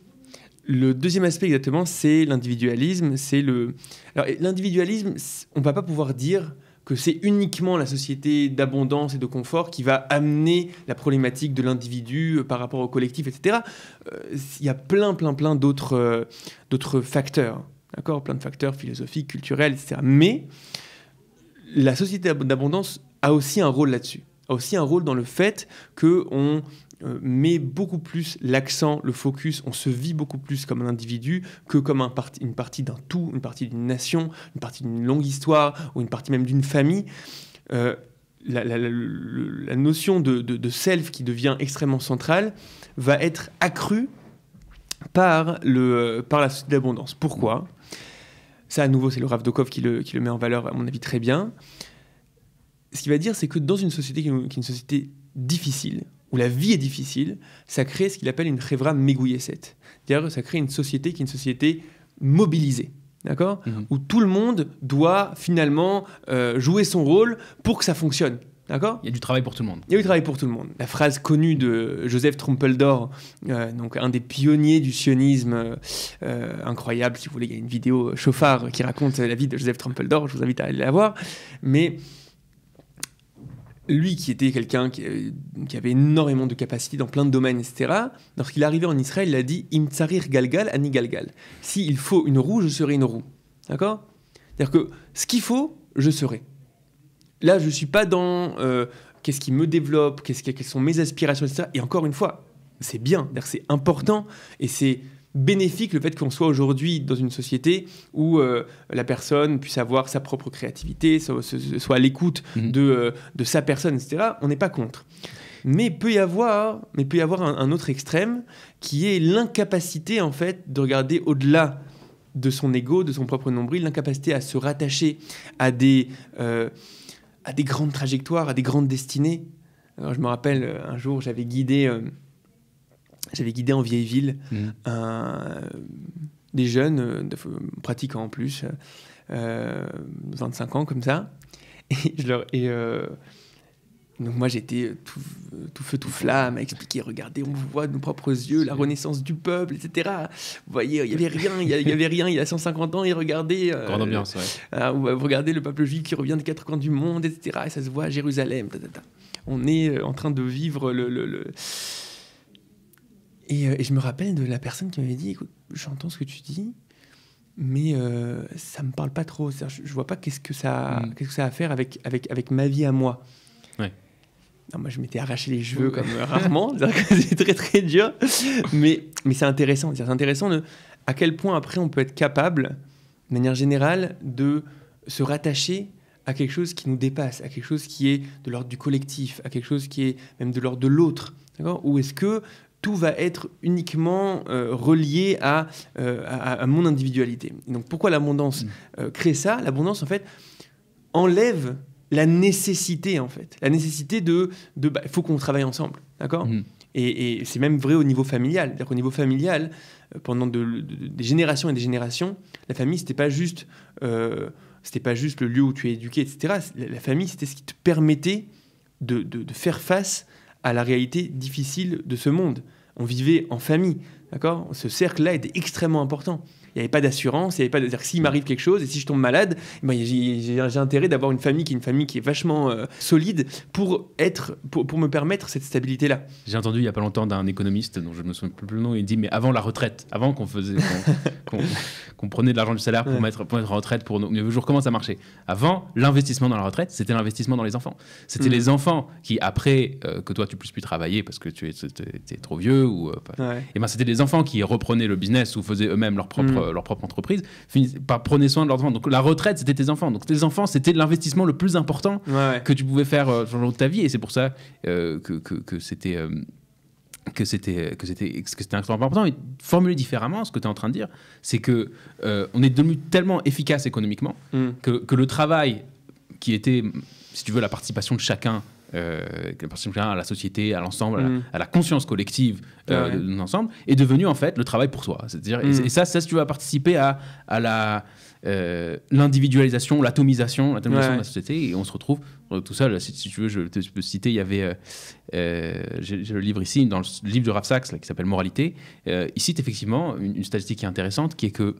Speaker 2: Le deuxième aspect exactement, c'est l'individualisme. C'est le. Alors, l'individualisme, on ne va pas pouvoir dire que c'est uniquement la société d'abondance et de confort qui va amener la problématique de l'individu euh, par rapport au collectif, etc. Il y a plein, plein, plein d'autres, d'autres facteurs, d'accord, plein de facteurs philosophiques, culturels, etc. Mais la société d'abondance a aussi un rôle là-dessus, a aussi un rôle dans le fait que on euh, met beaucoup plus l'accent, le focus, on se vit beaucoup plus comme un individu que comme une partie d'un tout, une partie d'une nation, une partie d'une longue histoire ou une partie même d'une famille. Euh, la, notion de, self qui devient extrêmement centrale va être accrue par, le, par la société d'abondance. Pourquoi ça, à nouveau, c'est le Ravdokov qui le, qui le met en valeur, à mon avis, très bien. Ce qu'il va dire, c'est que dans une société qui une société difficile, où la vie est difficile, ça crée ce qu'il appelle une rêvera megouyeset. C'est-à-dire ça crée une société qui est une société mobilisée. D'accord mhm. Où tout le monde doit finalement euh, jouer son rôle pour que ça fonctionne. D'accord Il y a du travail pour tout le monde. Il y a du travail pour tout le monde. La phrase connue de Joseph Trumpeldor, euh, donc un des pionniers du sionisme euh, incroyable, si vous voulez, il y a une vidéo euh, chauffard qui raconte la vie de Joseph Trumpeldor, je vous invite à aller la voir. Mais lui qui était quelqu'un qui, avait énormément de capacités dans plein de domaines, etc., lorsqu'il est arrivé en Israël, il a dit Imtsarir galgal ani galgal. S'il faut une roue, je serai une roue. D'accord C'est-à-dire que ce qu'il faut, je serai. Là, je ne suis pas dans euh, qu'est-ce qui me développe, qu'est-ce quelles sont mes aspirations, etc. Et encore une fois, c'est bien, c'est important et c'est bénéfique le fait qu'on soit aujourd'hui dans une société où euh, la personne puisse avoir sa propre créativité, soit, à l'écoute mhm. de, euh, de, sa personne, etc. On n'est pas contre. Mais peut y avoir, mais peut y avoir un, autre extrême qui est l'incapacité en fait de regarder au-delà de son ego, de son propre nombril, l'incapacité à se rattacher à des à des grandes trajectoires, à des grandes destinées. je me rappelle, un jour, j'avais guidé, euh, guidé en vieille ville mmh. des jeunes euh, pratiquants en plus, 25 euh, ans comme ça. Et, je leur, et, donc moi j'étais euh, euh, tout, feu tout flamme à expliquer, regardez, on voit de nos propres yeux la renaissance du peuple, etc. Vous voyez, il y avait rien, il y, avait rien il y a 150 ans et regardez, euh, Grande ambiance, vous regardez le peuple juif qui revient des quatre coins du monde, etc. Et ça se voit à Jérusalem. On est en train de vivre le, Et, je me rappelle de la personne qui m'avait dit, écoute, j'entends ce que tu dis, mais ça ça me parle pas trop. Je, ne vois pas qu'est-ce que ça, hmm. qu'est-ce que ça a à faire avec avec ma vie à moi. Non, moi, je m'étais arraché les cheveux comme euh, rarement. [laughs] c'est très, très dur. Mais, mais c'est intéressant. C'est intéressant de, à quel point, après, on peut être capable, de manière générale, de se rattacher à quelque chose qui nous dépasse, à quelque chose qui est de l'ordre du collectif, à quelque chose qui est même de l'ordre de l'autre. Ou est-ce que tout va être uniquement euh, relié euh, à, à, mon individualité. donc pourquoi l'abondance mmh. crée ça L'abondance, en fait, enlève la nécessité, en fait. La nécessité de, de bah, faut qu'on travaille ensemble, d'accord mm. Et, c'est même vrai au niveau familial. C'est-à-dire niveau familial, euh, pendant des générations et des générations, la famille, c'était pas juste, euh, c'était pas juste le lieu où tu es éduqué, etc. La, famille, c'était ce qui te permettait de, de, faire face à la réalité difficile de ce monde. On vivait en famille, d'accord Ce cercle-là était extrêmement important il n'y avait pas d'assurance, il n'y avait pas de... dire s'il m'arrive quelque chose et si je tombe malade, j'ai intérêt d'avoir une famille qui est une famille qui est
Speaker 1: vachement euh, solide pour, être, pour, me permettre cette stabilité-là. J'ai entendu il n'y a pas longtemps d'un économiste dont je ne me souviens plus le nom, il dit mais avant la retraite, avant qu'on faisait qu'on [laughs] prenait de l'argent du salaire pour, mettre, pour en retraite pour nos mieux jours, comment ça marchait Avant, l'investissement dans la retraite, c'était l'investissement dans les enfants. C'était mm. les enfants qui, après euh, que toi tu puisses plus travailler parce que tu étais trop vieux, ou, et euh, eh ben c'était les enfants qui reprenaient le business ou faisaient eux-mêmes leur propre. Euh, leur propre entreprise, finissent par prenez soin de leurs enfants. Donc la retraite, c'était tes enfants. Donc tes enfants, c'était l'investissement le plus important que tu pouvais faire euh, dans ta vie. Et c'est pour ça euh, que, que, c'était. que c'était que c'était que c'était important et formuler différemment ce que tu es en train de dire c'est que on est devenu tellement efficace économiquement mm. que, que le travail qui était si tu veux la participation de chacun euh, à la société, à l'ensemble, à, la mm. conscience collective euh, de l'ensemble, est devenu en fait le travail pour soi. C'est-à-dire, et, mm. ça, si tu vas participer à, à la euh, l'individualisation, l'atomisation, l'atomisation de la société, et on se retrouve tout ça. si, tu veux, je, peux citer, il y avait, j'ai le livre ici, dans le livre de Raph Sachs, qui s'appelle Moralité, il cite effectivement une, statistique qui est intéressante, qui est que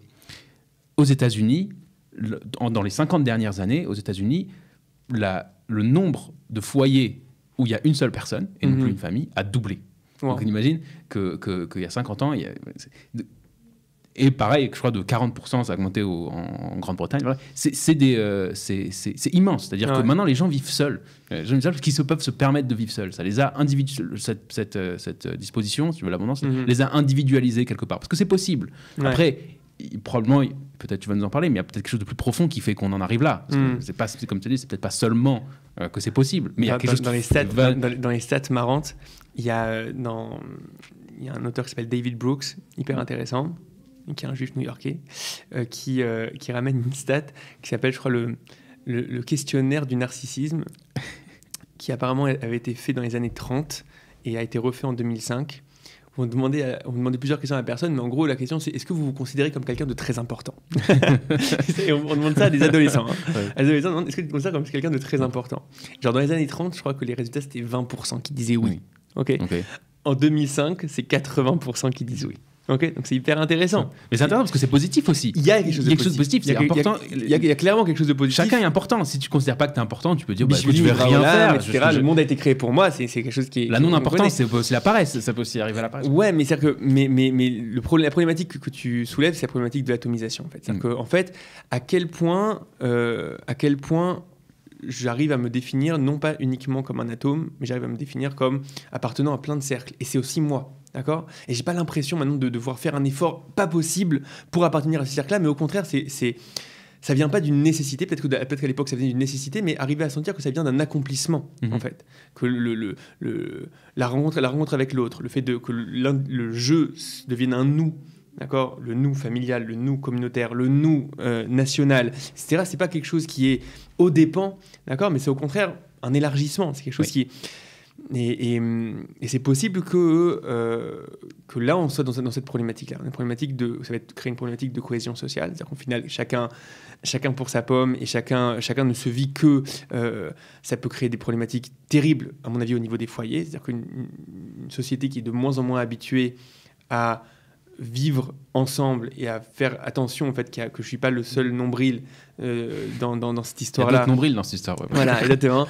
Speaker 1: aux États-Unis, dans les 50 dernières années, aux États-Unis, la, le nombre de foyers où il y a une seule personne et non mhm. plus une famille a doublé. Donc on imagine qu'il que, y a 50 ans, et pareil, je crois de 40%, ça a augmenté en, Grande-Bretagne. Voilà. C'est euh, immense. C'est-à-dire que maintenant, les gens vivent seuls. Euh, les gens seuls qu'ils se, peuvent se permettre de vivre seuls. Ça les a cette, cette, euh, cette, disposition, si tu veux l'abondance, mhm. les a individualisés quelque part. Parce que c'est possible. Après, probablement, peut-être tu vas nous en parler, mais il y a peut-être quelque chose de plus profond qui fait qu'on en arrive là. Hmm. C'est pas, comme tu dis, c'est peut-être pas seulement euh, que c'est possible, mais il y a quelque chose dans les stats, dans, les stats marrantes, il y a euh, dans
Speaker 2: il y a un auteur qui s'appelle David Brooks, hyper intéressant, qui est un juif new-yorkais, euh, qui qui ramène une stat qui s'appelle, je crois le le questionnaire du narcissisme, [laughs] qui apparemment avait été fait dans les années 30 et a été refait en 2005 on demandait, on demandait plusieurs questions à la personne, mais en gros, la question c'est est-ce que vous vous considérez comme quelqu'un de très important
Speaker 1: [laughs] on, on, demande ça à des adolescents. Hein.
Speaker 2: est-ce que vous considérez comme quelqu'un de très important Genre, dans les années 30, je crois que les résultats c'était 20% qui disaient oui. ok. En 2005, c'est 80% qui disent oui. Ok, donc c'est hyper intéressant. Mais c'est intéressant parce que c'est positif aussi. Il y a quelque chose de positif. Il y,
Speaker 1: a, clairement quelque chose de positif. Chacun est important. Si tu considères pas que tu es important, tu peux dire bah, je, ne vais rien faire, Le monde a été créé pour moi. C'est quelque chose qui La non importance, c'est la paresse. Ça peut aussi
Speaker 2: arriver à la paresse. Ouais, mais c'est que mais mais mais le problème, la problématique que tu soulèves, c'est la problématique de l'atomisation. En fait, c'est à mm. que en fait, à quel point euh, à quel point j'arrive à me définir non pas uniquement comme un atome, mais j'arrive à me définir comme appartenant à plein de cercles. Et c'est aussi moi. D'accord Et j'ai pas l'impression maintenant de devoir faire un effort pas possible pour appartenir à ce cercle-là, mais au contraire, c'est, c'est ça vient pas d'une nécessité, peut-être, peut-être qu'à l'époque ça venait d'une nécessité, mais arriver à sentir que ça vient d'un accomplissement, mhm. en fait. Que le, le, la, rencontre, la rencontre avec l'autre, le fait de, que le jeu devienne un nous, d'accord Le nous familial, le nous communautaire, le nous euh, national, etc. C'est pas quelque chose qui est au dépens, d'accord Mais c'est au contraire un élargissement, c'est quelque chose qui est et, c'est possible que, euh, que là, on soit dans, cette problématique-là. Une problématique de, ça va être créer une problématique de cohésion sociale. C'est-à-dire qu'au final, chacun, chacun pour sa pomme et chacun, chacun ne se vit que. Euh, ça peut créer des problématiques terribles, à mon avis, au niveau des foyers. C'est-à-dire qu'une société qui est de moins en moins habituée à vivre ensemble et à faire attention en fait que je suis pas le seul nombril euh, dans, dans, cette histoire-là. nombril dans cette histoire. Voilà, [laughs] exactement.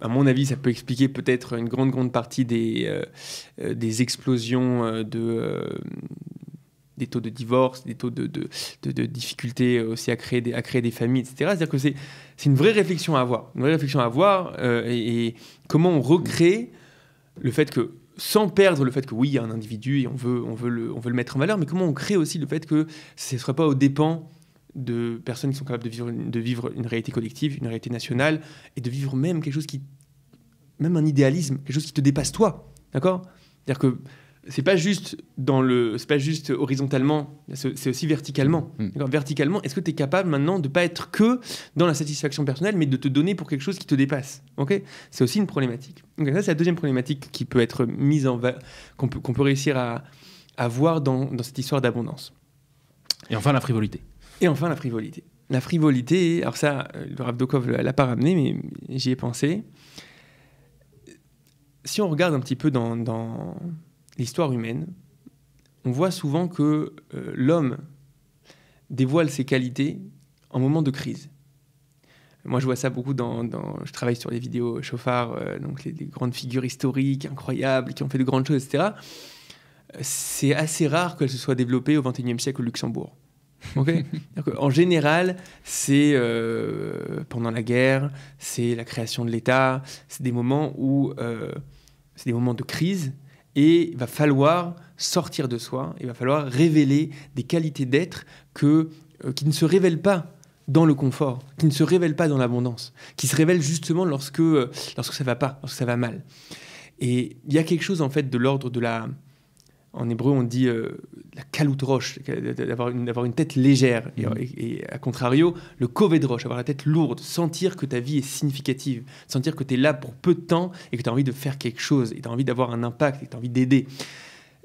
Speaker 2: à mon avis, ça peut expliquer peut-être une grande grande partie des euh, euh, des explosions de des taux de divorce, des taux de, de, de, difficultés aussi à créer des, à créer des familles, etc. C'est-à-dire que c'est une vraie réflexion à avoir, une vraie réflexion à avoir et, et, comment on recrée le fait que sans perdre le fait que oui, il y a un individu et on veut, on veut, le, on veut le mettre en valeur, mais comment on crée aussi le fait que ce ne serait pas au dépens de personnes qui sont capables de vivre, de vivre une réalité collective, une réalité nationale, et de vivre même quelque chose qui... même un idéalisme, quelque chose qui te dépasse toi, d'accord C'est-à-dire que c'est pas juste dans le c'est pas juste horizontalement c'est aussi verticalement mm. Mm. verticalement est-ce que tu es capable maintenant de pas être que dans la satisfaction personnelle mais de te donner pour quelque chose qui te dépasse ok c'est aussi une problématique donc ça c'est la deuxième problématique qui peut être mise en qu'on peut, réussir à, à voir dans, cette histoire d'abondance
Speaker 1: et enfin la frivolité
Speaker 2: et enfin la frivolité la frivolité alors ça euh, le Rav Dokov l'a pas ramené mais j'y ai pensé si on regarde un petit peu dans l'histoire humaine, on voit souvent que euh, l'homme dévoile ses qualités en moment de crise. Moi, je vois ça beaucoup dans. je travaille sur les vidéos chauffards, euh, donc les, grandes figures historiques, incroyables, qui ont fait de grandes choses, etc. Euh, c'est assez rare qu'elles se soient développées au XXIe siècle au Luxembourg. [laughs] en général, c'est pendant la guerre, c'est la création de l'État, c'est des moments où. c'est des moments de crise et il va falloir sortir de soi, il va falloir révéler des qualités d'être que, euh, qui ne se révèlent pas dans le confort, qui ne se révèlent pas dans l'abondance, qui se révèlent justement lorsque, euh, lorsque ça va pas, lorsque ça va mal. Et il y a quelque chose en fait de l'ordre de la, en hébreu, on dit euh, la caloute roche, d'avoir une, une, tête légère. Et, mm. à contrario, le de roche, avoir la tête lourde, sentir que ta vie est significative, sentir que tu es là pour peu de temps et que tu as envie de faire quelque chose, et tu as envie d'avoir un impact, et tu as envie d'aider.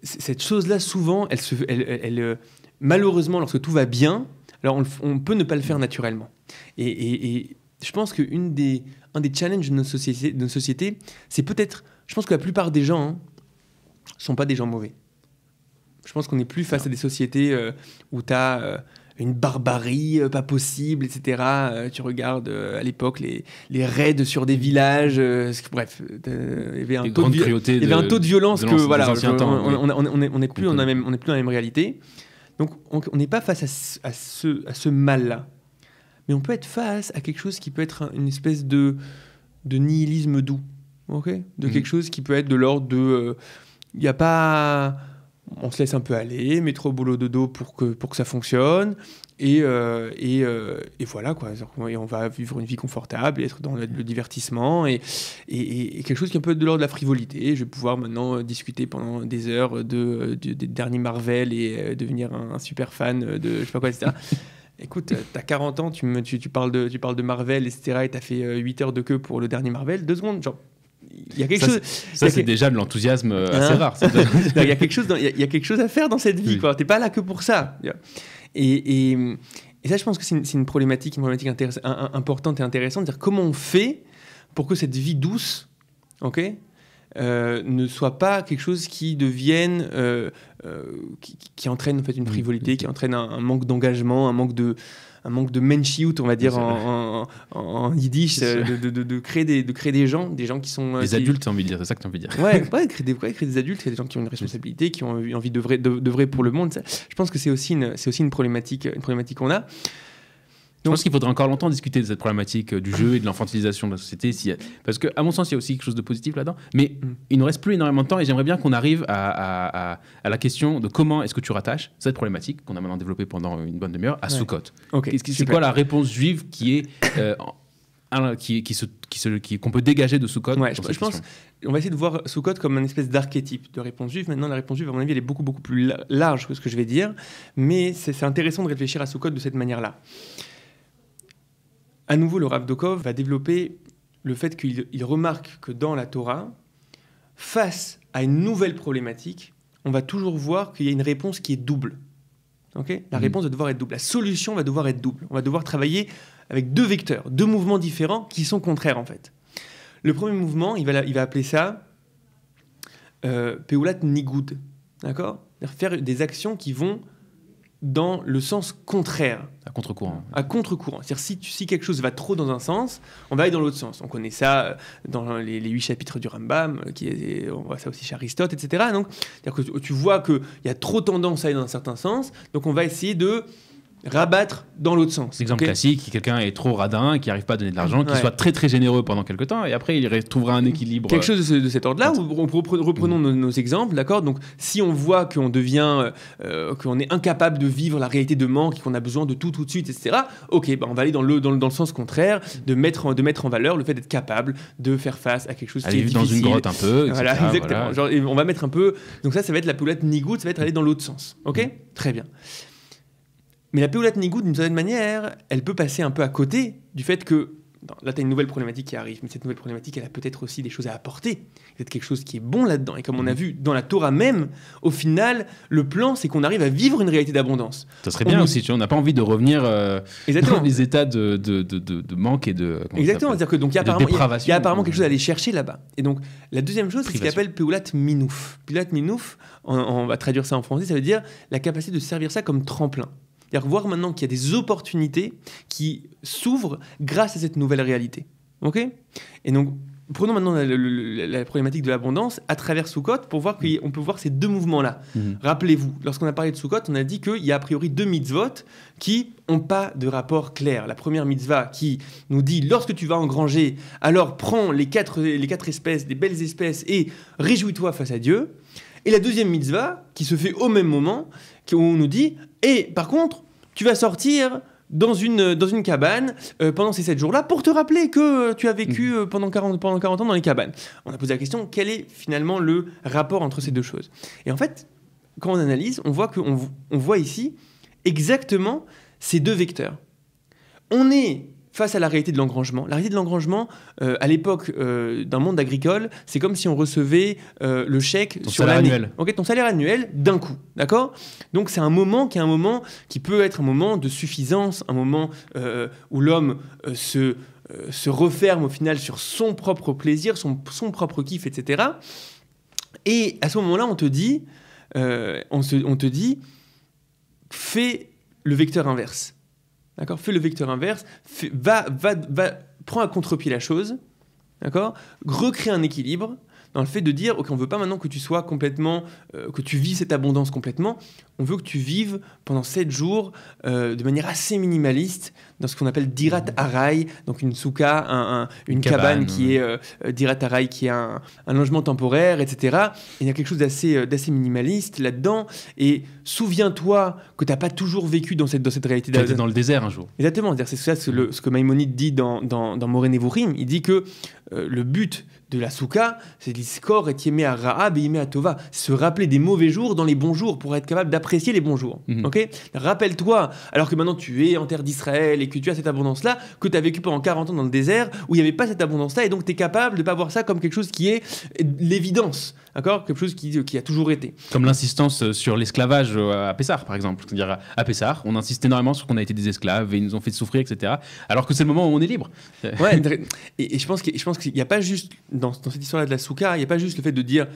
Speaker 2: Cette chose-là, souvent, elle elle, euh, malheureusement, lorsque tout va bien, alors on, peut ne pas le faire naturellement. Et, je pense qu'un des, un des challenges de nos sociétés, c'est peut-être, je pense que la plupart des gens, ne hein, sont pas des gens mauvais. Je pense qu'on n'est plus face à des sociétés euh, où tu as euh, une barbarie euh, pas possible, etc. tu regardes à l'époque les, raids sur des villages. bref, il y avait un, taux de, violence que voilà, on n'est plus, même, on est plus dans la même réalité. Donc on n'est pas face à, ce, à ce mal-là. Mais on peut être face à quelque chose qui peut être une espèce de, de nihilisme doux. ok de mm-hmm. quelque chose qui peut être de l'ordre de... Il n'y a pas on se laisse un peu aller, mettre au boulot de dos pour que, pour que ça fonctionne. Et, euh, euh, voilà, quoi. on va vivre une vie confortable, être dans le, divertissement et, et, quelque chose qui est un peu de l'ordre de la frivolité. Je vais pouvoir maintenant euh, discuter pendant des heures de, des derniers Marvel et devenir un, super fan de je sais pas quoi, etc. [laughs] Écoute, t'as 40 ans, tu, me, tu, parles de, tu parles de Marvel, etc. et t'as fait 8 heures de queue pour le dernier Marvel. Deux secondes, genre, y a quelque ça, chose. c'est déjà de l'enthousiasme euh, assez hein rare. [laughs] Il y, a quelque chose il, y quelque chose à faire dans cette vie. Tu n'es pas là que pour ça. Et, et, ça, je pense que c'est une, problématique, problématique importante et intéressante. dire comment on fait pour que cette vie douce, ok, euh, ne soit pas quelque chose qui devienne euh, qui, entraîne en fait une frivolité, qui entraîne un manque d'engagement, un manque de un manque de menshiout on va dire en, yiddish, euh, de, créer des, de créer des gens, des gens qui sont.
Speaker 1: Euh, des adultes, envie de dire, c'est ça que t'as envie de dire. Ouais,
Speaker 2: [laughs] créer, des, créer des adultes, créer des gens qui ont une responsabilité, qui ont envie de vrai, de, vrai pour le monde. Je pense que c'est aussi, une, aussi une problématique, une
Speaker 1: problématique qu'on a. Je pense qu'il faudra encore longtemps discuter de cette problématique euh, du jeu et de l'enfantilisation de la société. Si, parce que, à mon sens, il y a aussi quelque chose de positif là-dedans. Mais mm. il ne reste plus énormément de temps et j'aimerais bien qu'on arrive à, la question de comment est-ce que tu rattaches cette problématique qu'on a maintenant développée pendant une bonne demi-heure à ouais. Soukot. C'est quoi la réponse juive qui est euh, qui, qui, qu'on peut dégager de Soukot je, pense
Speaker 2: on va essayer de voir Soukot comme un espèce d'archétype de réponse juive maintenant la réponse juive à mon avis elle est beaucoup beaucoup plus large que ce que je vais dire mais c'est, intéressant de réfléchir à Soukot de cette manière là à nouveau, le Rav Dokov va développer le fait qu'il remarque que dans la Torah, face à une nouvelle problématique, on va toujours voir qu'il y a une réponse qui est double. la mhm. réponse va devoir être double. La solution va devoir être double. On va devoir travailler avec deux vecteurs, deux mouvements différents qui sont contraires en fait. Le premier mouvement, il va, appeler ça euh, Peulat Nigoud. D'accord Faire des actions qui vont dans le sens contraire à contre-courant. À contre-courant. C'est-à-dire, si, quelque chose va trop dans un sens, on va aller dans l'autre sens. On connaît ça euh, dans les, huit chapitres du Rambam, euh, qui est, on voit ça aussi chez Aristote, etc. Donc, c'est-à-dire que tu vois qu'il y a trop tendance à aller dans un certain sens, donc on va essayer de
Speaker 1: rabattre dans l'autre sens. exemple classique, quelqu'un est trop radin, qui n'arrive pas à donner de l'argent, qui soit très très généreux pendant quelques temps, et après il retrouvera un équilibre. Quelque
Speaker 2: chose de, cet ordre-là, reprenons mm. nos, exemples, d'accord Donc si on voit qu'on devient, euh, euh, qu'on est incapable de vivre la réalité de manque, qu'on a besoin de tout tout de suite, etc., ok, bah, on va aller dans le, dans, le sens contraire, de mettre, en, de mettre en valeur le fait d'être capable de faire face à quelque chose qui est vivre dans une grotte un peu, Voilà, exactement. on va mettre un peu... Donc ça, ça va être la poulette nigoute ça va être aller dans l'autre sens, ok mm. Très bien. Mais la peulat Nigoud, d'une certaine manière, elle peut passer un peu à côté du fait que. là, tu as une nouvelle problématique qui arrive, mais cette nouvelle problématique, elle a peut-être aussi des choses à apporter. Peut-être quelque chose qui est bon là-dedans. Et comme on a mm-hmm. vu dans la Torah même, au final, le plan, c'est qu'on arrive à vivre une réalité d'abondance. Ça serait bien aussi, tu
Speaker 1: vois, on n'a pas envie de revenir euh, [laughs] dans les états de, de, de, manque et de. Exactement, c'est-à-dire que donc il y a apparemment, y a apparemment
Speaker 2: quelque chose à aller chercher là-bas. Et donc, la deuxième chose, c'est ce qu'on appelle Péoulat Minouf. Péoulat Minouf, on va traduire ça en français, ça veut dire la capacité de servir ça comme tremplin. C'est-à-dire voir maintenant qu'il y a des opportunités qui s'ouvrent grâce à cette nouvelle réalité. OK Et donc, prenons maintenant la, problématique de l'abondance à travers Soukot pour voir qu'on peut voir ces deux mouvements-là. Mhm. Rappelez-vous, lorsqu'on a parlé de Soukot, on a dit qu'il y a a priori deux mitzvot qui n'ont pas de rapport clair. La première mitzvah qui nous dit lorsque tu vas engranger, alors prends les quatre, les quatre espèces, des belles espèces, et réjouis-toi face à Dieu. Et la deuxième mitzvah, qui se fait au même moment, où on nous dit, et par contre, tu vas sortir dans une, dans une cabane euh, pendant ces sept jours-là pour te rappeler que euh, tu as vécu mhm. euh, pendant, 40, pendant 40 ans dans les cabanes. On a posé la question, quel est finalement le rapport entre ces deux choses Et en fait, quand on analyse, on voit, que on voit ici exactement ces deux vecteurs. On est face à la réalité de l'engrangement. La réalité de l'engrangement, euh, à l'époque euh, d'un monde agricole, c'est comme si on recevait euh, le chèque sur salaire annuel. ton salaire annuel d'un coup, d'accord Donc c'est un moment qui est un moment qui peut être un moment de suffisance, un moment où l'homme se se referme au final sur son propre plaisir, son, son propre kiff, etc. Et à ce moment-là, on te dit, on, on te dit, fais le vecteur inverse. D'accord Fais le vecteur inverse, va, va, va, prends à contre-pied la chose, d'accord Recrée un équilibre dans le fait de dire, OK, on veut pas maintenant que tu sois complètement, euh, que tu vis cette abondance complètement, on veut que tu vives pendant 7 jours euh, de manière assez minimaliste dans ce qu'on appelle Dirat mhm. haraï, donc une souka, une, cabane, qui est euh, Dirat haraï, qui est un, logement temporaire, etc. il y a quelque chose d'assez, d'assez minimaliste là-dedans. Et souviens-toi que tu n'as pas toujours vécu dans cette, dans cette réalité. Tu dans le désert un jour. Exactement, c'est ça ce, que Maïmonide dit dans, dans, dans il dit que le but de la souka, c'est l'iskor et aimé à raab et met à tova. Se rappeler des mauvais jours dans les bons jours pour être capable d'apprécier les bons jours. Mhm. Rappelle-toi, alors que maintenant tu es en terre d'Israël et que tu as cette abondance-là, que tu as vécu pendant 40 ans dans le désert où il n'y avait pas cette abondance-là
Speaker 1: et donc tu es capable de ne pas voir ça comme quelque chose qui est l'évidence. D'accord Quelque chose qui, euh, qui a toujours été. Comme l'insistance euh, sur l'esclavage euh, à Pessar, par exemple. C'est-à-dire, à Pessar, on insiste énormément sur qu'on a été des esclaves et ils nous ont fait souffrir, etc. Alors que c'est le moment où on est libre. [laughs] et, je pense qu'il n'y a pas juste, dans, cette histoire-là de la souka, il n'y a pas juste le fait de dire,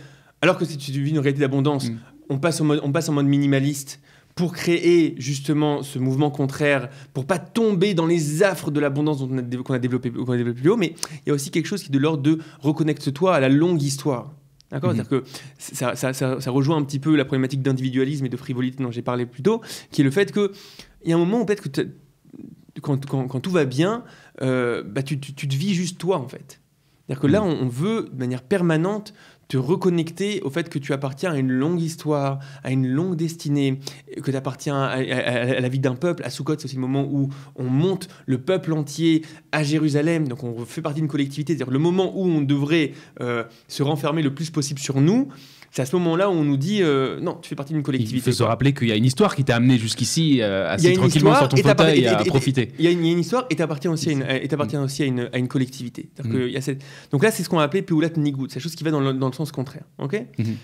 Speaker 1: alors que c'est une réalité
Speaker 2: d'abondance, mm. on, passe en mode, on passe en minimaliste pour créer justement ce mouvement contraire, pour pas tomber dans les affres de l'abondance qu'on a, a, développé plus haut, mais il y a aussi quelque chose qui est de l'ordre de reconnecte-toi à la longue histoire. D'accord mhm. C'est-à-dire que ça, ça, ça, ça, rejoint un petit peu la problématique d'individualisme et de frivolité dont j'ai parlé plus tôt, qui est le fait qu'il y a un moment où peut-être que quand, quand, quand, tout va bien, euh, bah, tu, tu, te vis juste toi, en fait. C'est-à-dire que là, mhm. on veut, de manière permanente, te reconnecter au fait que tu appartiens à une longue histoire, à une longue destinée, que tu appartiens à, la vie d'un peuple. À Soukot, c'est aussi le moment où on monte le peuple entier à Jérusalem, donc on fait partie d'une collectivité. C'est-à-dire le moment où on devrait euh, se renfermer le plus possible sur nous, c'est à ce moment-là où on nous dit euh, non, tu fais partie d'une collectivité. Il faut se
Speaker 1: rappeler qu'il y a une histoire qui t'a amené jusqu'ici euh, assez tranquillement sur ton fauteuil et, à profiter.
Speaker 2: Il y, a une histoire et t'appartiens aussi, à une, mm. aussi à une, collectivité. Mm. cette... Donc là, c'est ce qu'on va appeler Peulat Nigoud, c'est la chose qui va dans le, sens contraire. ok mm-hmm.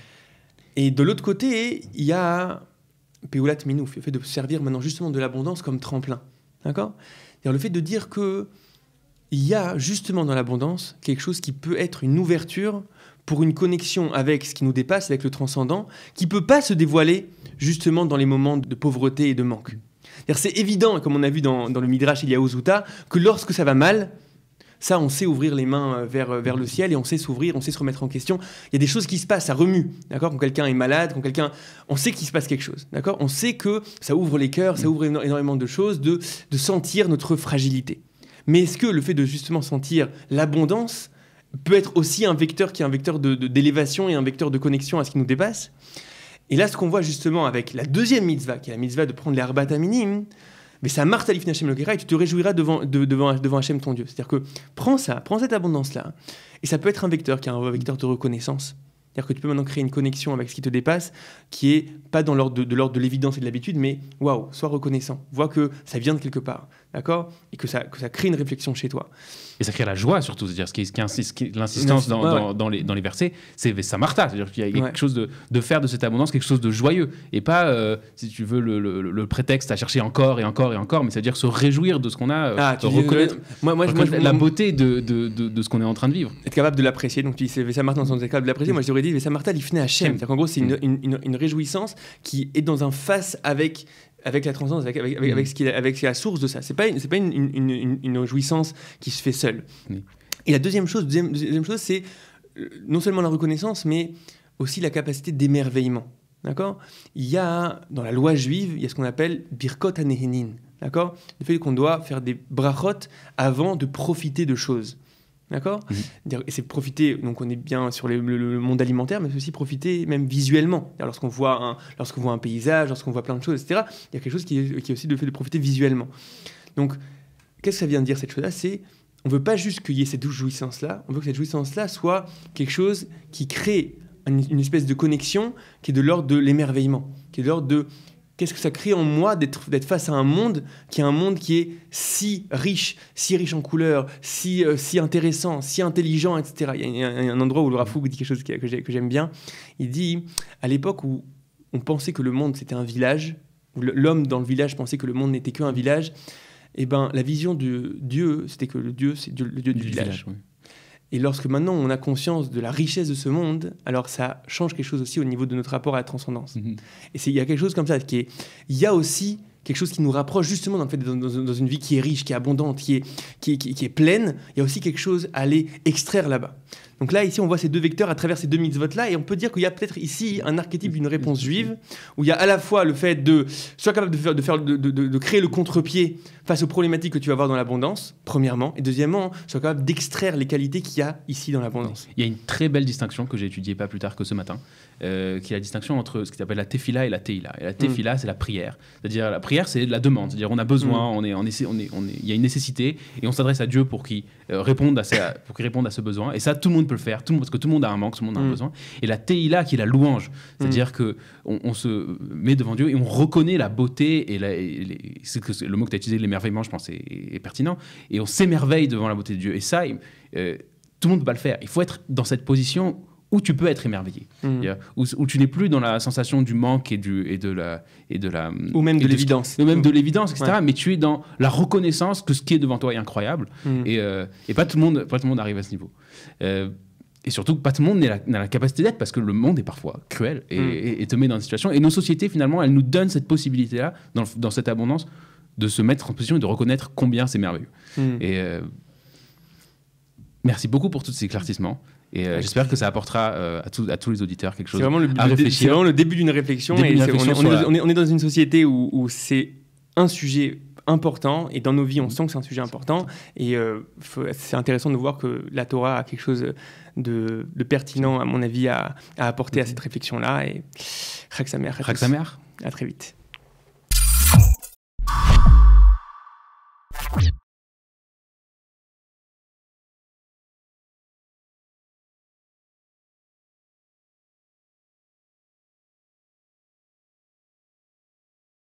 Speaker 2: Et de l'autre côté, il y a Peulat Minouf, le fait de servir maintenant justement de l'abondance comme tremplin. D'accord le fait de dire que il y a justement dans l'abondance quelque chose qui peut être une ouverture pour une connexion avec ce qui nous dépasse, avec le transcendant, qui ne peut pas se dévoiler justement dans les moments de pauvreté et de manque. C'est évident, comme on a vu dans, le Midrash il y a Ozuta, que lorsque ça va mal, ça, on sait ouvrir les mains euh, euh, vers, le ciel et on sait s'ouvrir, on sait se remettre en question. Il y a des choses qui se passent, ça remue, d'accord Quand quelqu'un est malade, quand quelqu'un... On sait qu'il se passe quelque chose, d'accord On sait que ça ouvre les cœurs, ça ouvre énormément de choses, de sentir notre fragilité. Mais est-ce que le fait de justement sentir l'abondance peut être aussi un vecteur qui est un vecteur d'élévation et un vecteur de connexion à ce qui nous dépasse Et là, ce qu'on voit justement avec la deuxième mitzvah, qui est la mitzvah de prendre l'herbat à minime, mais ça marche à le et tu te réjouiras devant, devant Hachem ton Dieu. C'est-à-dire que prends ça, prends cette abondance-là, et ça peut être un vecteur qui est un vecteur de reconnaissance. C'est-à-dire que tu peux maintenant créer une connexion avec ce qui te dépasse, qui n'est pas dans l'ordre de, l'ordre de l'évidence et de l'habitude, mais waouh, sois reconnaissant. Vois que
Speaker 1: ça vient de quelque part, d'accord Et que ça crée une réflexion chez toi. Et ça crée la joie surtout. C'est-à-dire ce qui, est l'insistance dans, les, dans, les, versets, c'est martha C'est-à-dire qu'il y a quelque chose de, faire de cette abondance quelque chose de joyeux. Et pas, euh, si tu veux, le, prétexte à chercher encore et encore et encore, mais c'est-à-dire se réjouir de ce qu'on a, euh, ah, euh, reconnaître, moi, la beauté de, ce qu'on est en train de vivre.
Speaker 2: Être capable de l'apprécier. Donc tu dis, c'est donc on capable de l'apprécier. Moi, je dit, Samarta, shem Hachem. C'est-à-dire qu'en gros, c'est une réjouissance qui est dans un face avec avec la transcendance, avec, mm. avec, la source de ça. C'est pas, une, pas une, une, jouissance qui se fait seule. Et la deuxième chose, deuxième, deuxième chose, c'est euh, non seulement la reconnaissance, mais aussi la capacité d'émerveillement. D'accord Il y a, dans la loi juive, il y a ce qu'on appelle birkot anehenin. D'accord Le fait qu'on doit faire des brachot avant de profiter de choses. D'accord mhm. c'est profiter, donc on est bien sur le, monde alimentaire, mais c'est aussi profiter même visuellement. Lorsqu'on voit, un, voit un paysage, lorsqu'on voit plein de choses, etc., il y a quelque chose qui est, aussi le fait de profiter visuellement. Donc, qu'est-ce que ça vient de dire cette chose-là C'est on veut pas juste qu'il y ait cette jouissance-là, on veut que cette jouissance-là soit quelque chose qui crée une espèce de connexion qui est de l'ordre de l'émerveillement, qui est de l'ordre de qu'est-ce que ça crée en moi d'être face à un monde qui est un monde qui est si riche, si riche en couleurs, si, euh, si intéressant, si intelligent, etc. Il y a un, endroit où le Rafou dit quelque chose que, j'aime bien. Il dit, à l'époque où on pensait que le monde c'était un village, où l'homme dans le village pensait que le monde n'était qu'un village, et eh ben la vision de Dieu, c'était que le Dieu, c'est le Dieu du, village. Et lorsque maintenant on a conscience de la richesse de ce monde, alors ça change quelque chose aussi au niveau de notre rapport à la transcendance. Mhm. Et il y a quelque chose comme ça qui est. Il y a aussi quelque chose qui nous rapproche justement dans, fait, dans, une vie qui est riche, qui est abondante, qui est, qui est pleine. Il y a aussi quelque chose à aller extraire là-bas. Donc là, ici, on voit ces deux vecteurs à travers ces deux mitzvot-là, et on peut dire qu'il y a peut-être ici un archétype d'une réponse juive, où il y a à la fois le fait de soit capable de faire, de, créer le contre-pied face aux problématiques que tu vas avoir dans l'abondance, premièrement, et deuxièmement, soit capable d'extraire les qualités
Speaker 1: qu'il y a ici dans l'abondance. Il y a une très belle distinction que j'ai étudiée pas plus tard que ce matin, euh, qui est la distinction entre ce qui s'appelle la tefila et la teila. Et la hmm. tefila, c'est la prière. C'est-à-dire, la prière, c'est la demande. C'est-à-dire, on a besoin, hmm. on est, on est, on est, il y a une nécessité, et on s'adresse à Dieu pour qu'il euh, réponde à, ça pour à ce besoin. Et ça, tout le monde peut le faire, tout le monde, parce que tout le monde a un manque, tout le monde a un mm. besoin. Et la Teila, qui est la louange, c'est-à-dire mm. que on, se met devant Dieu et on reconnaît la beauté, et, la, que le mot que tu as utilisé, l'émerveillement, je pense, est, pertinent, et on s'émerveille devant la beauté de Dieu. Et ça, euh, tout le monde peut le faire. Il faut être dans cette position où tu peux être émerveillé, mmh. où, tu n'es plus dans la sensation du manque et, du, et, de, la, et de la... Ou même de l'évidence. Ou même de l'évidence, etc. Mais tu es dans la reconnaissance que ce qui est devant toi est incroyable. Mmh. Euh, et, pas, tout le monde, pas tout le monde arrive à ce niveau. Euh, et surtout, pas tout le monde n'a la, la, capacité d'être parce que le monde est parfois cruel et, mmh. te met dans des situations. Et nos sociétés, finalement, elles nous donnent cette possibilité-là, dans, cette abondance, de se mettre en position et de reconnaître combien c'est merveilleux. Et euh, merci beaucoup pour tous ces éclaircissements. Et euh, j'espère que ça apportera euh, à, tous, à, tous les auditeurs quelque chose. C'est vraiment le, début d'une réflexion. on, est,
Speaker 2: dans une société où, c'est un sujet important et dans nos vies on mm-hmm. sent que c'est un sujet important et euh, c'est intéressant de voir que la Torah a quelque chose de, pertinent à mon avis à, apporter à mm-hmm. cette réflexion là et
Speaker 1: mère. Samer sa mère. à très vite